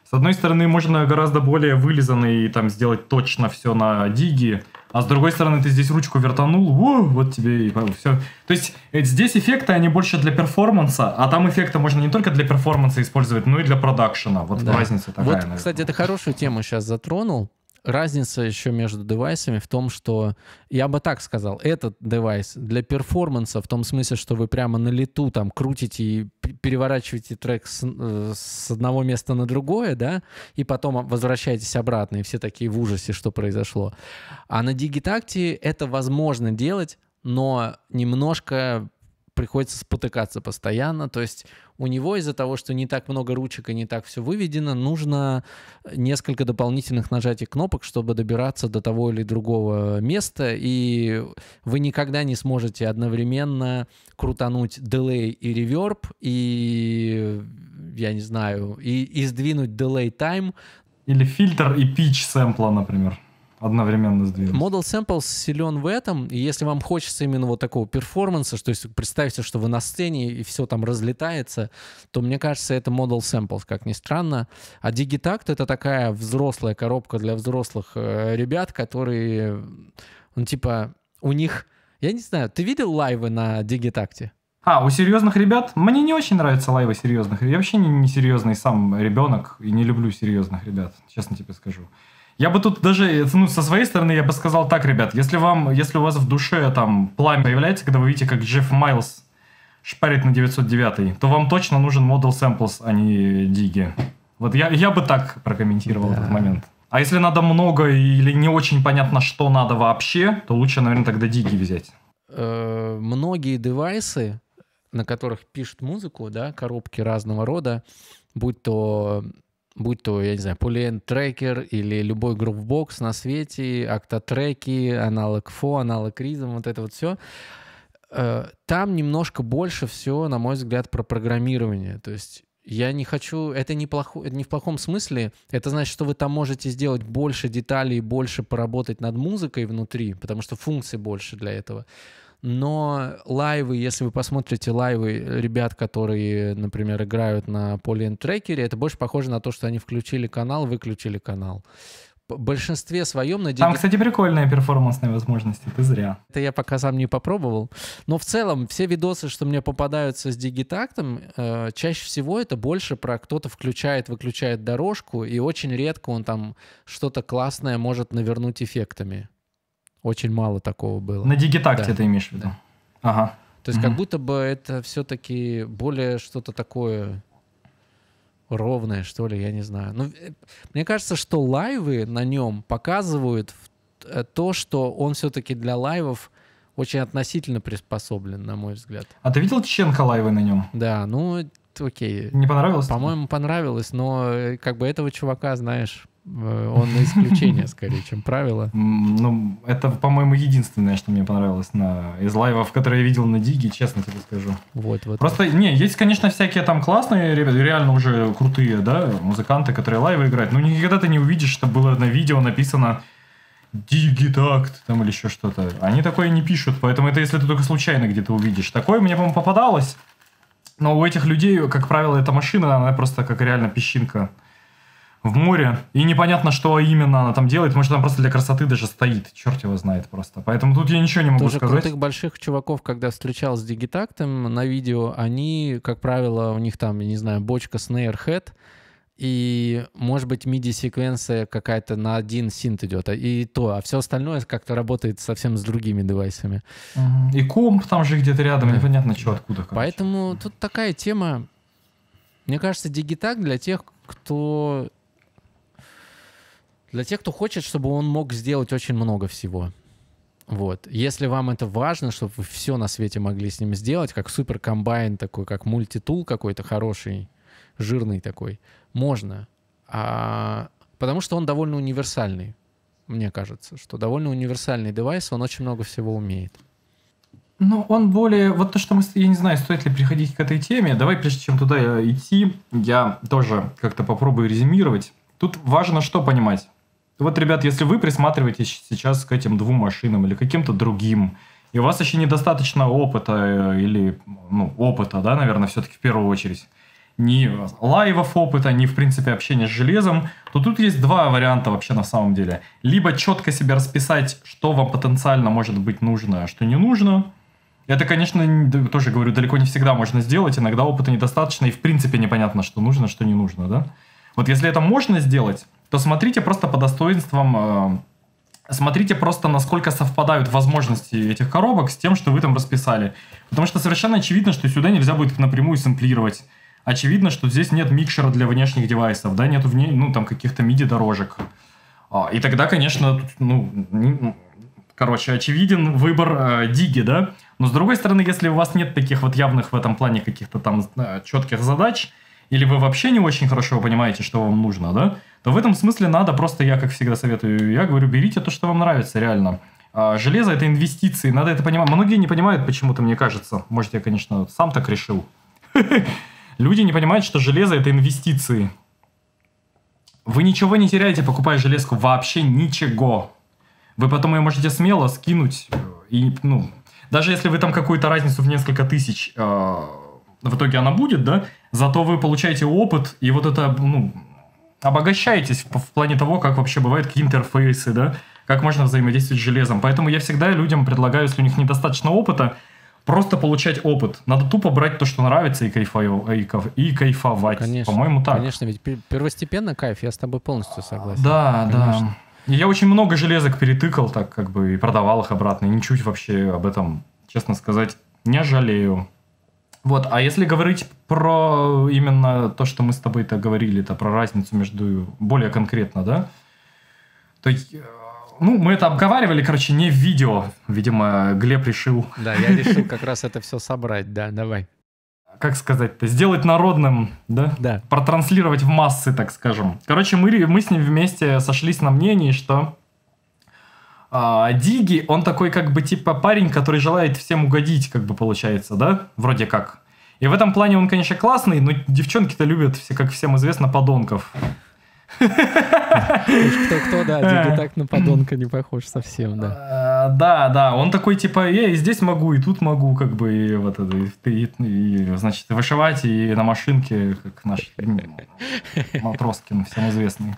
С одной стороны, можно гораздо более вылизанный там сделать точно все на диге, а с другой стороны, ты здесь ручку вертанул, во, вот тебе и все. То есть э, здесь эффекты, они больше для перформанса, а там эффекты можно не только для перформанса использовать, но и для продакшена. Вот да. разница такая. Вот, наверное. кстати, это хорошую тему сейчас затронул. Разница еще между девайсами в том, что я бы так сказал, этот девайс для перформанса в том смысле, что вы прямо на лету там крутите и переворачиваете трек с, э, с одного места на другое, да, и потом возвращаетесь обратно, и все такие в ужасе, что произошло. А на дигитакте это возможно делать, но немножко приходится спотыкаться постоянно. То есть у него из-за того, что не так много ручек и не так все выведено, нужно несколько дополнительных нажатий кнопок, чтобы добираться до того или другого места. И вы никогда не сможете одновременно крутануть delay и реверб, и я не знаю, и, и сдвинуть delay time. Или фильтр и пич сэмпла, например одновременно сдвинуть. Model Samples силен в этом, и если вам хочется именно вот такого перформанса, то есть представьте, что вы на сцене и все там разлетается, то мне кажется, это Model Samples, как ни странно. А Digitact — это такая взрослая коробка для взрослых э, ребят, которые, ну типа, у них... Я не знаю, ты видел лайвы на Дигитакте? А, у серьезных ребят? Мне не очень нравятся лайвы серьезных. Я вообще не, не серьезный сам ребенок и не люблю серьезных ребят, честно тебе скажу. Я бы тут даже, э, ну, со своей стороны, я бы сказал так, ребят, если вам, если у вас в душе там пламя появляется, когда вы видите, как Джефф Майлз шпарит на 909, то вам точно нужен модул Samples, а не диги. Вот я, я бы так прокомментировал да. этот момент. А если надо много или не очень понятно, что надо вообще, то лучше, наверное, тогда диги взять. Э, многие девайсы, на которых пишут музыку, да, коробки разного рода, будь то будь то, я не знаю, Polyend Tracker или любой Groovebox на свете, актотреки, аналог фо, аналог ризм, вот это вот все, э, там немножко больше все, на мой взгляд, про программирование. То есть я не хочу, это не, плохо, это не в плохом смысле, это значит, что вы там можете сделать больше деталей, больше поработать над музыкой внутри, потому что функций больше для этого но лайвы, если вы посмотрите лайвы ребят, которые, например, играют на полиэнтрекере, это больше похоже на то, что они включили канал, выключили канал В большинстве своем надеюсь. Там, кстати, прикольные перформансные возможности, ты зря. Это я пока сам не попробовал. Но в целом все видосы, что мне попадаются с дигитактом, э, чаще всего это больше про кто-то включает, выключает дорожку, и очень редко он там что-то классное может навернуть эффектами. Очень мало такого было. На дигитакте да. ты имеешь в виду? Да. Ага. То есть угу. как будто бы это все-таки более что-то такое ровное, что ли, я не знаю. Но ну, э, мне кажется, что лайвы на нем показывают э, то, что он все-таки для лайвов очень относительно приспособлен, на мой взгляд. А ты видел Ченко лайвы на нем? Да, ну окей. Не понравилось? По-моему, понравилось, но э, как бы этого чувака, знаешь, Э, он исключение скорее, чем правило. Ну, это, по-моему, единственное, что мне понравилось на... из лайвов, которые я видел на Диге, честно тебе скажу. Вот, вот. Просто, вот. не, есть, конечно, всякие там классные ребята, реально уже крутые, да, музыканты, которые лайвы играют, но никогда ты не увидишь, что было на видео написано Дигитакт там или еще что-то. Они такое не пишут, поэтому это если ты только случайно где-то увидишь. Такое мне, по-моему, попадалось. Но у этих людей, как правило, эта машина, она просто как реально песчинка в море, и непонятно, что именно она там делает, может, она просто для красоты даже стоит, черт его знает просто. Поэтому тут я ничего не могу Тоже сказать. крутых больших чуваков, когда встречал с Дигитактом на видео, они, как правило, у них там, я не знаю, бочка Snare Head, и, может быть, миди секвенция какая-то на один синт идет, а и то, а все остальное как-то работает совсем с другими девайсами. И комп там же где-то рядом, да. непонятно, что откуда. Короче. Поэтому тут такая тема, мне кажется, Digitag для тех, кто для тех, кто хочет, чтобы он мог сделать очень много всего. Вот. Если вам это важно, чтобы вы все на свете могли с ним сделать, как супер комбайн такой, как мультитул какой-то хороший, жирный такой, можно. А... Потому что он довольно универсальный, мне кажется, что довольно универсальный девайс, он очень много всего умеет. Ну, он более... Вот то, что мы... Я не знаю, стоит ли приходить к этой теме. Давай, прежде чем туда э, идти, я тоже как-то попробую резюмировать. Тут важно что понимать. Ну вот, ребят, если вы присматриваетесь сейчас к этим двум машинам или каким-то другим, и у вас еще недостаточно опыта э, или ну, опыта, да, наверное, все-таки в первую очередь, ни лайвов опыта, ни, в принципе, общения с железом, то тут есть два варианта вообще на самом деле. Либо четко себе расписать, что вам потенциально может быть нужно, а что не нужно. Это, конечно, тоже говорю, далеко не всегда можно сделать, иногда опыта недостаточно, и в принципе непонятно, что нужно, что не нужно, да. Вот если это можно сделать, то смотрите просто по достоинствам э, смотрите просто, насколько совпадают возможности этих коробок с тем, что вы там расписали. Потому что совершенно очевидно, что сюда нельзя будет напрямую сэмплировать. Очевидно, что здесь нет микшера для внешних девайсов, да, нету вне, ну, там каких-то миди-дорожек. А, и тогда, конечно, ну, ну, короче, очевиден выбор э, диги, да. Но с другой стороны, если у вас нет таких вот явных в этом плане каких-то там э, четких задач, или вы вообще не очень хорошо понимаете, что вам нужно, да, то в этом смысле надо просто, я как всегда советую, я говорю, берите то, что вам нравится реально. А железо – это инвестиции, надо это понимать. Многие не понимают почему-то, мне кажется. Может, я, конечно, сам так решил. Люди не понимают, что железо – это инвестиции. Вы ничего не теряете, покупая железку, вообще ничего. Вы потом ее можете смело скинуть э, и, ну, даже если вы там какую-то разницу в несколько тысяч э, в итоге она будет, да, зато вы получаете опыт и вот это, ну, обогащаетесь в, плане того, как вообще бывают какие интерфейсы, да, как можно взаимодействовать с железом. Поэтому я всегда людям предлагаю, если у них недостаточно опыта, просто получать опыт. Надо тупо брать то, что нравится, и, кайфово, э, и, кайф, и кайфовать. Конечно, По-моему, так. Конечно, ведь первостепенно кайф, я с тобой полностью согласен. Да, конечно. да. я очень много железок перетыкал так как бы и продавал их обратно. И ничуть вообще об этом, честно сказать, не жалею. Вот, а если говорить про именно то, что мы с тобой-то говорили-то, про разницу между... более конкретно, да? То есть ну, мы это обговаривали, короче, не в видео. Видимо, Глеб решил. Да, я решил как раз это все собрать, да, давай. Как сказать-то? Сделать народным, да? Да. Протранслировать в массы, так скажем. Короче, мы, мы с ним вместе сошлись на мнении, что а, Диги, он такой как бы типа парень, который желает всем угодить, как бы получается, да? Вроде как. И в этом плане он, конечно, классный, но девчонки-то любят, все, как всем известно, подонков. Кто-кто, да, э. Дига так на подонка не похож совсем, да. Э, да, да, он такой типа, я и здесь могу, и тут могу, как бы, и вот это, и, значит, вышивать, и на машинке, как наш Матроскин, ну, всем известный.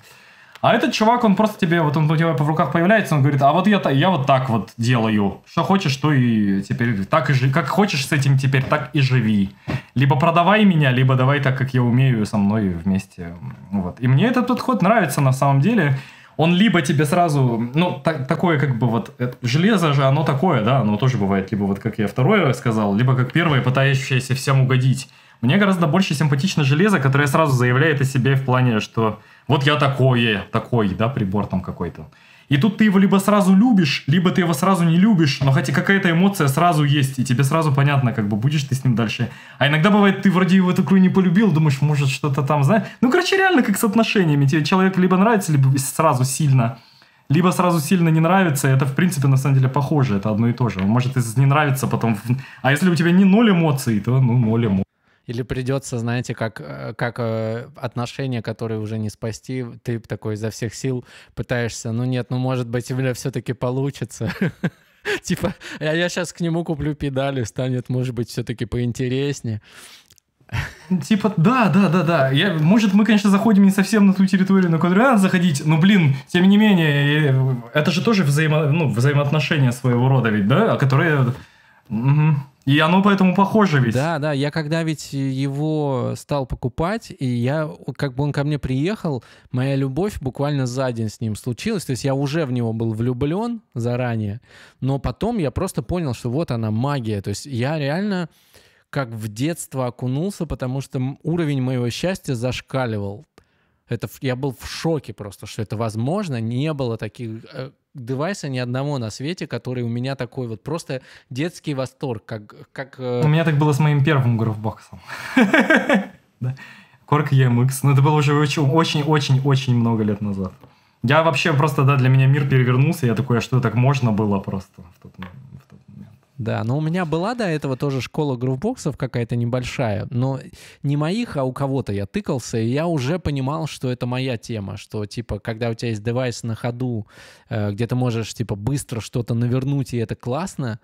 А этот чувак, он просто тебе, вот он у тебя в руках появляется, он говорит, а вот я, я вот так вот делаю. Что хочешь, то и теперь так и живи. Как хочешь с этим теперь, так и живи. Либо продавай меня, либо давай так, как я умею, со мной вместе. Ну вот. И мне этот подход нравится на самом деле. Он либо тебе сразу, ну, так, такое как бы вот, это, железо же, оно такое, да, оно тоже бывает, либо вот как я второе сказал, либо как первое, пытающееся всем угодить. Мне гораздо больше симпатично железо, которое сразу заявляет о себе в плане, что вот я такое, такой, да, прибор там какой-то. И тут ты его либо сразу любишь, либо ты его сразу не любишь, но хотя какая-то эмоция сразу есть, и тебе сразу понятно, как бы будешь ты с ним дальше. А иногда бывает, ты вроде его такую не полюбил, думаешь, может что-то там, знаешь. Ну, короче, реально как с отношениями. Тебе человек либо нравится, либо сразу сильно, либо сразу сильно не нравится, это, в принципе, на самом деле похоже, это одно и то же. Он может не нравится потом... А если у тебя не ноль эмоций, то, ну, ноль эмоций. Или придется, знаете, как, э, как э, отношения, которые уже не спасти, ты такой изо всех сил пытаешься, ну нет, ну может быть, у меня все-таки получится. Типа, а я сейчас к нему куплю педали, станет, может быть, все-таки поинтереснее. Типа, да, да, да, да. Я, может, мы, конечно, заходим не совсем на ту территорию, на которую надо заходить, но, блин, тем не менее, это же тоже взаимо, ну, взаимоотношения своего рода ведь, да? А которые... Угу. И оно поэтому похоже ведь. Да, да, я когда ведь его стал покупать, и я, как бы он ко мне приехал, моя любовь буквально за день с ним случилась, то есть я уже в него был влюблен заранее, но потом я просто понял, что вот она магия, то есть я реально как в детство окунулся, потому что уровень моего счастья зашкаливал. Это, я был в шоке просто, что это возможно. Не было таких э, девайса ни одного на свете, который у меня такой вот просто детский восторг. Как, как... Э, у меня так было с моим первым грофбоксом. Корк EMX. Но ну, это было уже очень-очень-очень много лет назад. Я вообще просто, да, для меня мир перевернулся. Я такой, а что так можно было просто в тот момент? Да, но у меня была до этого тоже школа грувбоксов какая-то небольшая, но не моих, а у кого-то я тыкался, и я уже понимал, что это моя тема, что типа, когда у тебя есть девайс на ходу, э, где ты можешь типа быстро что-то навернуть, и это классно,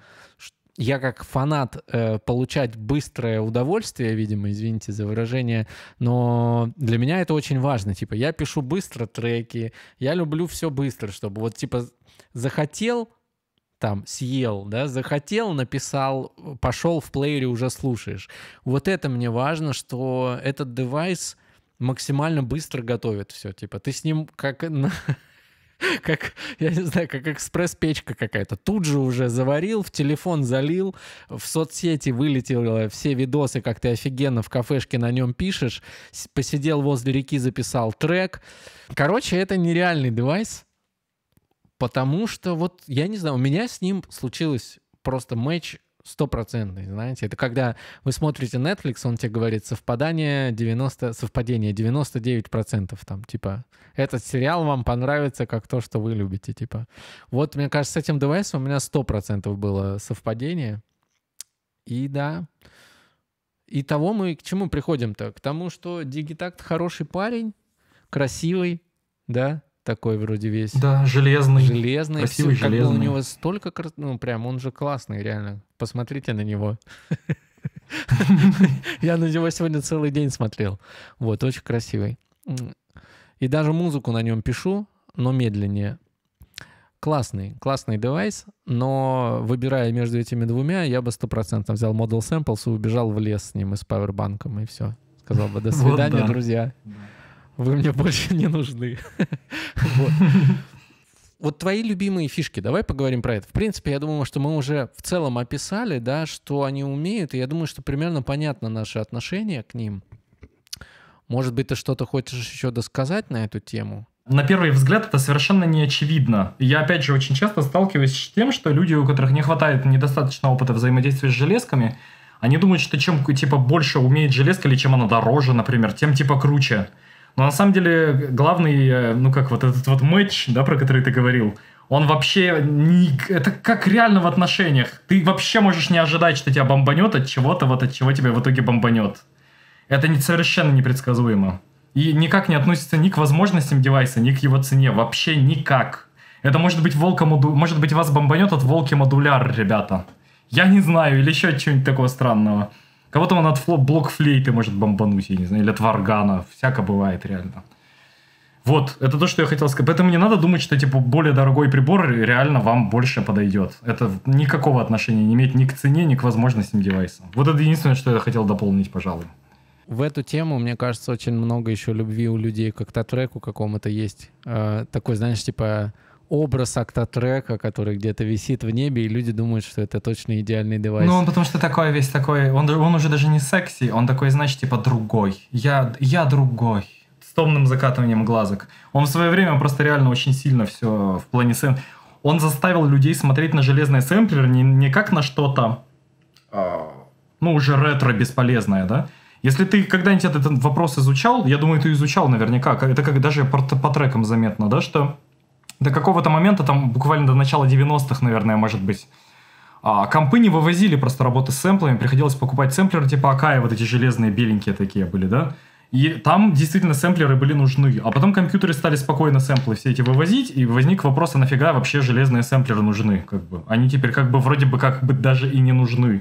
я как фанат э, получать быстрое удовольствие, видимо, извините за выражение, но для меня это очень важно. Типа, я пишу быстро треки, я люблю все быстро, чтобы вот типа захотел, там съел, да, захотел, написал, пошел в плеере, уже слушаешь. Вот это мне важно, что этот девайс максимально быстро готовит все. Типа ты с ним как как, я не знаю, как экспресс-печка какая-то. Тут же уже заварил, в телефон залил, в соцсети вылетело все видосы, как ты офигенно в кафешке на нем пишешь, посидел возле реки, записал трек. Короче, это нереальный девайс, Потому что вот, я не знаю, у меня с ним случилось просто матч стопроцентный, знаете. Это когда вы смотрите Netflix, он тебе говорит совпадание 90, совпадение 99%, там, типа, этот сериал вам понравится как то, что вы любите, типа. Вот, мне кажется, с этим девайсом у меня 100% было совпадение. И да, и того мы к чему приходим-то? К тому, что Дигитакт хороший парень, красивый, да, такой вроде весь. Да, железный. Железный. Красивый все, железный. Как бы у него столько, ну прям, он же классный, реально. Посмотрите на него. Я на него сегодня целый день смотрел. Вот, очень красивый. И даже музыку на нем пишу, но медленнее. Классный, классный девайс, но выбирая между этими двумя, я бы стопроцентно взял Model Samples и убежал в лес с ним и с пауэрбанком, и все. Сказал бы, до свидания, друзья вы мне больше не нужны. Вот твои любимые фишки, давай поговорим про это. В принципе, я думаю, что мы уже в целом описали, да, что они умеют, и я думаю, что примерно понятно наше отношение к ним. Может быть, ты что-то хочешь еще досказать на эту тему? на первый взгляд это совершенно не очевидно. Я, опять же, очень часто сталкиваюсь с тем, что люди, у которых не хватает недостаточно опыта взаимодействия с железками, они думают, что чем типа больше умеет железка или чем она дороже, например, тем типа круче. Но на самом деле главный, э, ну как вот этот вот матч, да, про который ты говорил, он вообще не... Это как реально в отношениях. Ты вообще можешь не ожидать, что тебя бомбанет от чего-то, вот от чего тебя в итоге бомбанет. Это не, совершенно непредсказуемо. И никак не относится ни к возможностям девайса, ни к его цене. Вообще никак. Это может быть волка моду... Может быть вас бомбанет от волки модуляр, ребята. Я не знаю, или еще чего-нибудь такого странного. Кого-то он от блок флейты может бомбануть, я не знаю, или от варгана. Всяко бывает реально. Вот, это то, что я хотел сказать. Поэтому не надо думать, что типа более дорогой прибор реально вам больше подойдет. Это никакого отношения не имеет ни к цене, ни к возможностям девайса. Вот это единственное, что я хотел дополнить, пожалуй. В эту тему, мне кажется, очень много еще любви у людей как-то треку какому-то есть. Э, такой, знаешь, типа образ октотрека, который где-то висит в небе, и люди думают, что это точно идеальный девайс. Ну, он потому что такой весь такой, он, он уже даже не секси, он такой, значит, типа другой. Я, я другой. С томным закатыванием глазок. Он в свое время просто реально очень сильно все в плане сэн... Он заставил людей смотреть на железный сэмплер не, не как на что-то, а, ну, уже ретро бесполезное, да? Если ты когда-нибудь этот вопрос изучал, я думаю, ты изучал наверняка, это как даже по, по трекам заметно, да, что до какого-то момента, там буквально до начала 90-х, наверное, может быть, а, компы не вывозили просто работы с сэмплами, приходилось покупать сэмплеры типа Акая, вот эти железные беленькие такие были, да? И там действительно сэмплеры были нужны. А потом компьютеры стали спокойно сэмплы все эти вывозить, и возник вопрос, а нафига вообще железные сэмплеры нужны? Как бы? Они теперь как бы вроде бы как бы даже и не нужны.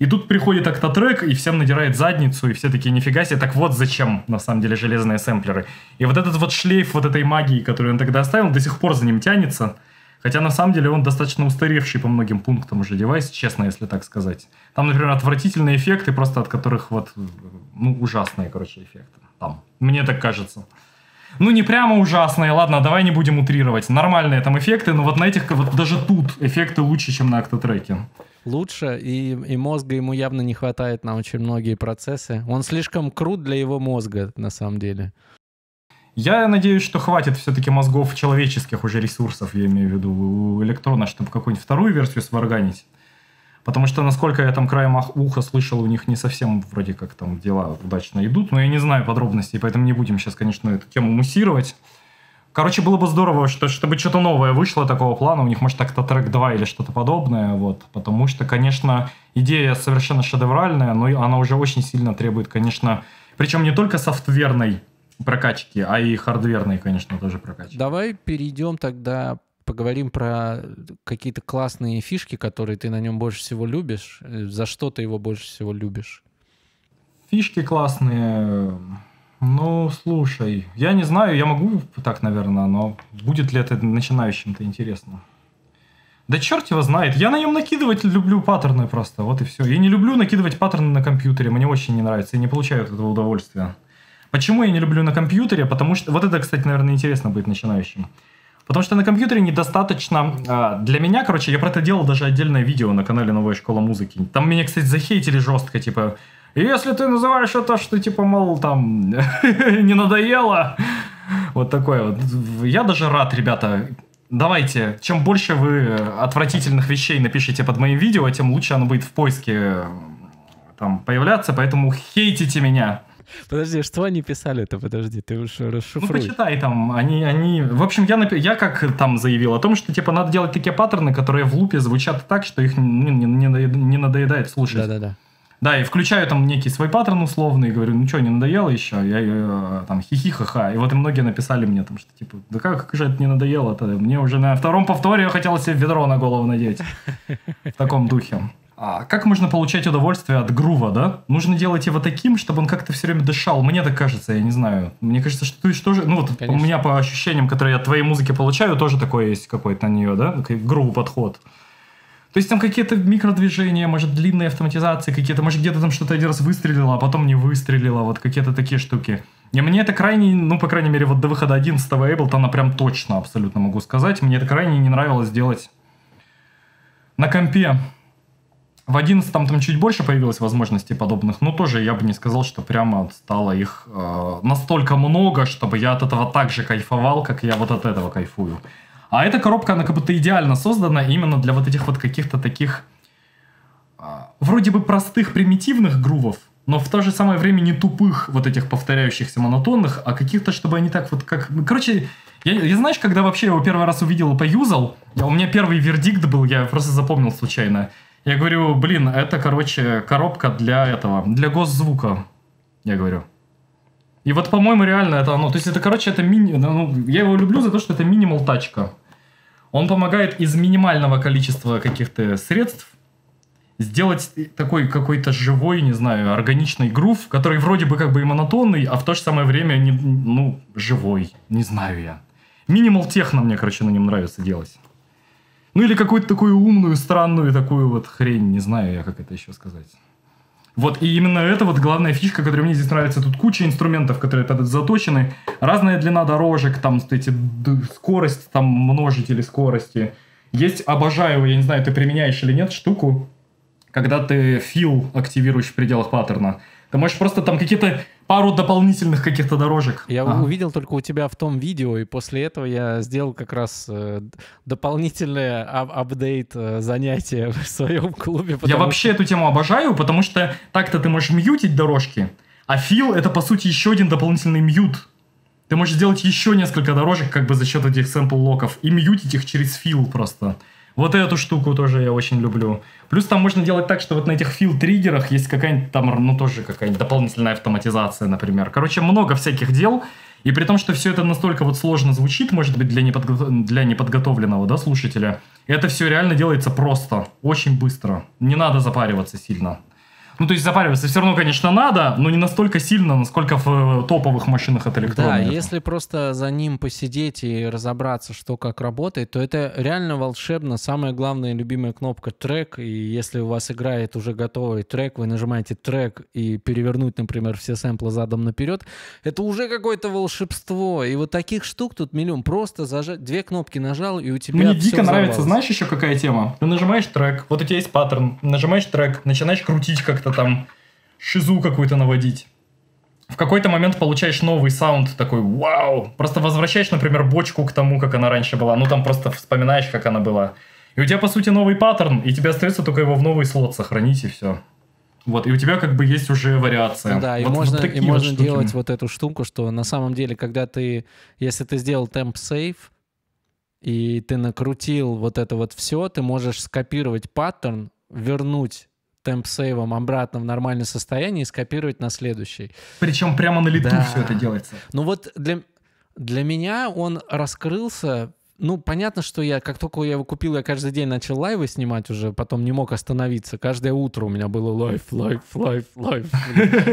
И тут приходит октотрек и всем надирает задницу, и все такие, нифига себе, так вот зачем, на самом деле, железные сэмплеры. И вот этот вот шлейф вот этой магии, которую он тогда оставил, до сих пор за ним тянется. Хотя, на самом деле, он достаточно устаревший по многим пунктам уже девайс, честно, если так сказать. Там, например, отвратительные эффекты, просто от которых вот, ну, ужасные, короче, эффекты. Там. Мне так кажется. Ну, не прямо ужасные, ладно, давай не будем утрировать. Нормальные там эффекты, но вот на этих, вот даже тут эффекты лучше, чем на актотреке лучше, и, и мозга ему явно не хватает на очень многие процессы. Он слишком крут для его мозга, на самом деле. Я надеюсь, что хватит все-таки мозгов человеческих уже ресурсов, я имею в виду, у электрона, чтобы какую-нибудь вторую версию сварганить. Потому что, насколько я там краем уха слышал, у них не совсем вроде как там дела удачно идут, но я не знаю подробностей, поэтому не будем сейчас, конечно, эту тему муссировать. Короче, было бы здорово, что, чтобы что-то новое вышло такого плана. У них, может, так-то трек 2 или что-то подобное. Вот. Потому что, конечно, идея совершенно шедевральная, но она уже очень сильно требует, конечно, причем не только софтверной прокачки, а и хардверной, конечно, тоже прокачки. Давай перейдем тогда поговорим про какие-то классные фишки, которые ты на нем больше всего любишь. Э, за что ты его больше всего любишь? Фишки классные. Ну, слушай, я не знаю, я могу так, наверное, но будет ли это начинающим-то интересно? Да черт его знает, я на нем накидывать люблю паттерны просто, вот и все. Я не люблю накидывать паттерны на компьютере, мне очень не нравится, я не получаю от этого удовольствия. Почему я не люблю на компьютере? Потому что, вот это, кстати, наверное, интересно будет начинающим. Потому что на компьютере недостаточно... А, для меня, короче, я про это делал даже отдельное видео на канале «Новая школа музыки». Там меня, кстати, захейтили жестко, типа, и если ты называешь это, что типа, мол, там, не надоело, вот такое вот. Я даже рад, ребята, Давайте, чем больше вы отвратительных вещей напишите под моим видео, тем лучше оно будет в поиске там появляться, поэтому хейтите меня. Подожди, что они писали-то? Подожди, ты уж расшифруй. Ну, почитай там. Они, они... В общем, я, напи, я как там заявил о том, что, типа, надо делать такие паттерны, которые в лупе звучат так, что их ну, не, не, не надоедает слушать. Да-да-да. Да, и включаю там некий свой паттерн условный, и говорю, ну что, не надоело еще? Я, я э, там хихихаха. И вот и многие написали мне там, что типа, да как, как же это не надоело-то? Мне уже на втором повторе я хотел себе ведро на голову надеть. В таком духе. А как можно получать удовольствие от грува, да? Нужно делать его таким, чтобы он как-то все время дышал. Мне так кажется, я не знаю. Мне кажется, что ты же, Ну вот Конечно. у меня по ощущениям, которые я от твоей музыки получаю, тоже такое есть какой-то на нее, да? Грувый подход. То есть там какие-то микродвижения, может, длинные автоматизации какие-то, может, где-то там что-то один раз выстрелило, а потом не выстрелило, вот какие-то такие штуки. И мне это крайне, ну, по крайней мере, вот до выхода 11 Ableton, прям точно абсолютно могу сказать, мне это крайне не нравилось делать на компе. В 11 там чуть больше появилось возможностей подобных, но тоже я бы не сказал, что прямо стало их э, настолько много, чтобы я от этого так же кайфовал, как я вот от этого кайфую. А эта коробка, она как будто идеально создана именно для вот этих вот каких-то таких а, вроде бы простых примитивных грувов, но в то же самое время не тупых вот этих повторяющихся монотонных, а каких-то, чтобы они так вот как... Ну, короче, я, я знаешь, когда вообще его первый раз увидел и поюзал, у меня первый вердикт был, я просто запомнил случайно. Я говорю, блин, это, короче, коробка для этого, для госзвука, я говорю. И вот, по-моему, реально это оно. То есть это, короче, это мини... Ну, ну, я его люблю за то, что это минимал тачка. Он помогает из минимального количества каких-то средств сделать такой какой-то живой, не знаю, органичный грув, который вроде бы как бы и монотонный, а в то же самое время, не, ну, живой. Не знаю я. Минимал техно мне, короче, на нем нравится делать. Ну или какую-то такую умную, странную такую вот хрень, не знаю я, как это еще сказать. Вот, и именно это вот главная фишка, которая мне здесь нравится. Тут куча инструментов, которые под заточены. Разная длина дорожек, там, эти, скорость, там, множители скорости. Есть, обожаю, я не знаю, ты применяешь или нет, штуку, когда ты фил активируешь в пределах паттерна. Ты можешь просто там какие-то пару дополнительных каких-то дорожек. Я а. увидел только у тебя в том видео, и после этого я сделал как раз э, дополнительное ап апдейт э, занятия в своем клубе. Я вообще эту тему обожаю, потому что так-то ты можешь мьютить дорожки, а фил это по сути еще один дополнительный мьют. Ты можешь сделать еще несколько дорожек как бы за счет этих сэмпл-локов и мьютить их через фил просто. Вот эту штуку тоже я очень люблю. Плюс там можно делать так, что вот на этих фил-триггерах есть какая-нибудь там, ну тоже какая-нибудь дополнительная автоматизация, например. Короче, много всяких дел. И при том, что все это настолько вот сложно звучит, может быть, для, неподго- для неподготовленного да, слушателя, это все реально делается просто, очень быстро. Не надо запариваться сильно. Ну, то есть запариваться все равно, конечно, надо, но не настолько сильно, насколько в э, топовых машинах от электронных. Да, если просто за ним посидеть и разобраться, что как работает, то это реально волшебно. Самая главная любимая кнопка трек, и если у вас играет уже готовый трек, вы нажимаете трек и перевернуть, например, все сэмплы задом наперед, это уже какое-то волшебство. И вот таких штук тут миллион. Просто зажать, две кнопки нажал, и у тебя Мне дико нравится, знаешь еще какая тема? Ты нажимаешь трек, вот у тебя есть паттерн, нажимаешь трек, начинаешь крутить как-то как-то там шизу какую-то наводить. В какой-то момент получаешь новый саунд, такой вау, просто возвращаешь, например, бочку к тому, как она раньше была, ну там просто вспоминаешь, как она была. И у тебя, по сути, новый паттерн, и тебе остается только его в новый слот сохранить, и все. Вот, и у тебя как бы есть уже вариация. Да, вот, и можно, вот и можно вот делать вот эту штуку, что на самом деле, когда ты, если ты сделал темп сейф, и ты накрутил вот это вот все, ты можешь скопировать паттерн, вернуть темп-сейвом обратно в нормальное состояние и скопировать на следующий. Причем прямо на лету да. все это делается. Ну вот для, для меня он раскрылся ну, понятно, что я, как только я его купил, я каждый день начал лайвы снимать уже, потом не мог остановиться. Каждое утро у меня было лайв, лайв, лайв, лайв.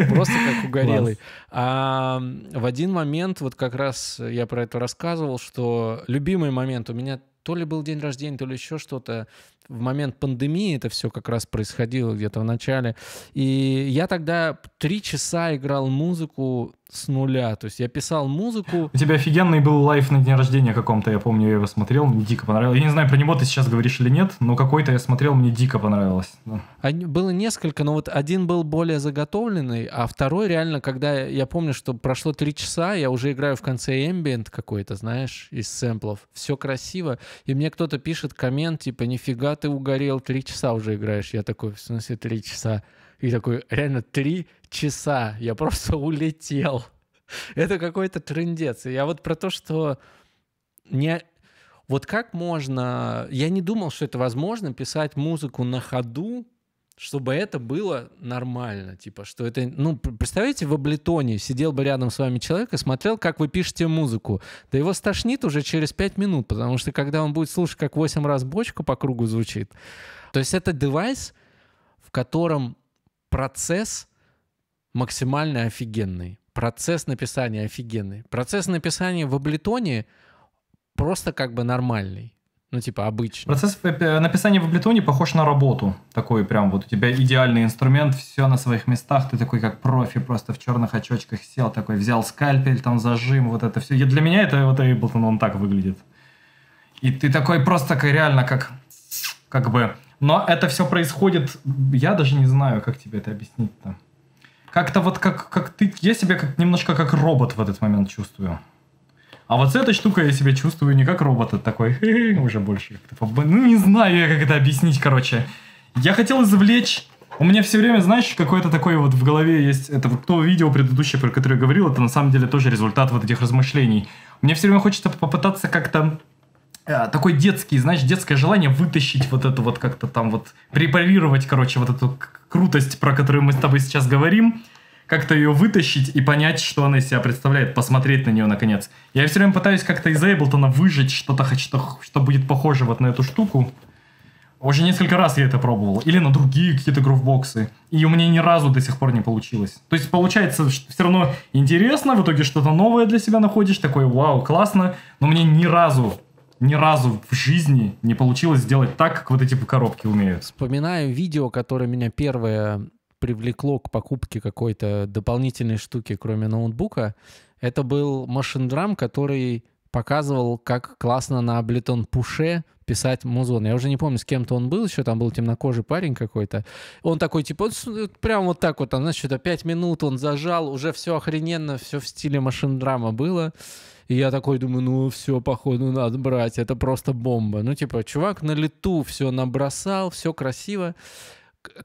Просто как угорелый. А в один момент, вот как раз я про это рассказывал, что любимый момент у меня то ли был день рождения, то ли еще что-то в момент пандемии это все как раз происходило где-то в начале. И я тогда три часа играл музыку с нуля. То есть я писал музыку. У тебя офигенный был лайф на день рождения каком-то, я помню, я его смотрел, мне дико понравилось. Я не знаю, про него ты сейчас говоришь или нет, но какой-то я смотрел, мне дико понравилось. Ну. Они, было несколько, но вот один был более заготовленный, а второй реально, когда я помню, что прошло три часа, я уже играю в конце ambient какой-то, знаешь, из сэмплов. Все красиво, и мне кто-то пишет коммент, типа, нифига ты угорел, три часа уже играешь. Я такой, в смысле, три часа. И такой, реально, три часа. Я просто улетел. Это какой-то трендец. Я вот про то, что не... Вот как можно... Я не думал, что это возможно, писать музыку на ходу, чтобы это было нормально, типа, что это, ну, представляете, в Облитоне сидел бы рядом с вами человек и смотрел, как вы пишете музыку, да его стошнит уже через пять минут, потому что когда он будет слушать, как восемь раз бочка по кругу звучит, то есть это девайс, в котором процесс максимально офигенный. Процесс написания офигенный. Процесс написания в Аблетоне просто как бы нормальный. Ну, типа, обычный. Процесс написания в Аблетоне похож на работу. Такой прям вот у тебя идеальный инструмент, все на своих местах, ты такой как профи, просто в черных очочках сел, такой взял скальпель, там зажим, вот это все. И для меня это вот Ableton, он так выглядит. И ты такой просто как реально как, как бы но это все происходит, я даже не знаю, как тебе это объяснить-то. Как-то вот как, как ты, я себя как, немножко как робот в этот момент чувствую. А вот с этой штукой я себя чувствую не как робот, а такой, уже больше. Ну, не знаю я, как это объяснить, короче. Я хотел извлечь у меня все время, знаешь, какое-то такое вот в голове есть, это вот то видео предыдущее, про которое я говорил, это на самом деле тоже результат вот этих размышлений. Мне все время хочется попытаться как-то Э, такой детский, знаешь, детское желание вытащить вот это вот как-то там вот, препарировать, короче, вот эту крутость, про которую мы с тобой сейчас говорим, как-то ее вытащить и понять, что она из себя представляет, посмотреть на нее наконец. Я все время пытаюсь как-то из Эйблтона выжить что-то, что, что будет похоже вот на эту штуку. Уже несколько раз я это пробовал. Или на другие какие-то грувбоксы. И у меня ни разу до сих пор не получилось. То есть получается, что все равно интересно, в итоге что-то новое для себя находишь, такое вау, классно, но мне ни разу ни разу в жизни не получилось сделать так, как вот эти коробки умеют. Вспоминаю видео, которое меня первое привлекло к покупке какой-то дополнительной штуки, кроме ноутбука. Это был машиндрам, который показывал, как классно на Ableton пуше писать музон. Я уже не помню, с кем-то он был, еще там был темнокожий парень какой-то. Он такой, типа, он, прям вот так вот, там, знаешь, что 5 минут он зажал, уже все охрененно, все в стиле машиндрама было. И я такой думаю, ну все, походу, надо брать, это просто бомба. Ну, типа, чувак на лету все набросал, все красиво.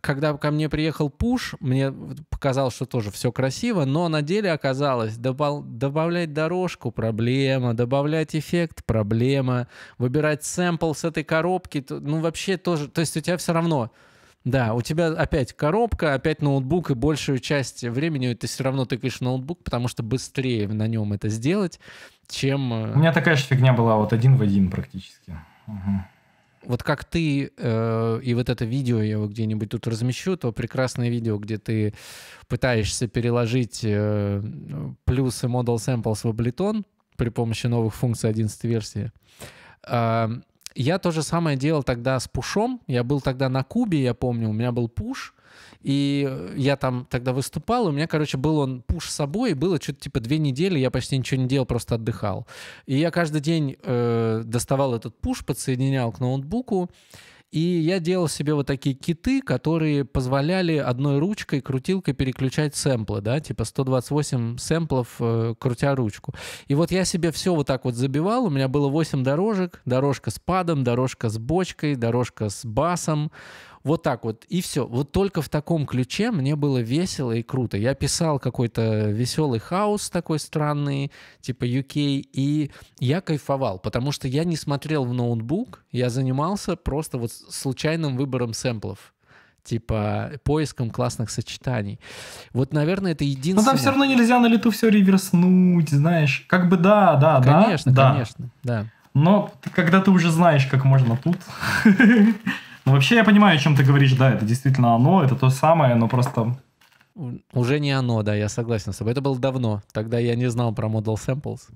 Когда ко мне приехал пуш, мне показалось, что тоже все красиво, но на деле оказалось, добав добавлять дорожку — проблема, добавлять эффект — проблема, выбирать сэмпл с этой коробки, ну вообще тоже, то есть у тебя все равно — да, у тебя опять коробка, опять ноутбук, и большую часть времени ты все равно тыкаешь в ноутбук, потому что быстрее на нем это сделать, чем... Э, у меня такая же фигня была вот один в один практически. Угу вот как ты э, и вот это видео я его где-нибудь тут размещу, то прекрасное видео, где ты пытаешься переложить э, плюсы Model Samples в Ableton при помощи новых функций 11 версии. Э, я то же самое делал тогда с пушом. Я был тогда на Кубе, я помню, у меня был пуш. И э, я там тогда выступал, и у меня, короче, был он пуш с собой, и было что-то типа две недели, я почти ничего не делал, просто отдыхал. И я каждый день э, доставал этот пуш, подсоединял к ноутбуку, и я делал себе вот такие киты, которые позволяли одной ручкой, крутилкой переключать сэмплы, да, типа 128 сэмплов, э, крутя ручку. И вот я себе все вот так вот забивал, у меня было 8 дорожек, дорожка с падом, дорожка с бочкой, дорожка с басом, вот так вот, и все. Вот только в таком ключе мне было весело и круто. Я писал какой-то веселый хаос такой странный, типа UK, и я кайфовал, потому что я не смотрел в ноутбук, я занимался просто вот случайным выбором сэмплов типа поиском классных сочетаний. Вот, наверное, это ну, единственное. Но там все равно нельзя на лету все реверснуть, знаешь. Как бы да, да, конечно, да. Конечно, конечно, да. Но когда ты уже знаешь, как можно тут. Ну, вообще, я понимаю, о чем ты говоришь, да, это действительно оно, это то самое, но просто... Уже не оно, да, я согласен с тобой. Это было давно, тогда я не знал про Model Samples.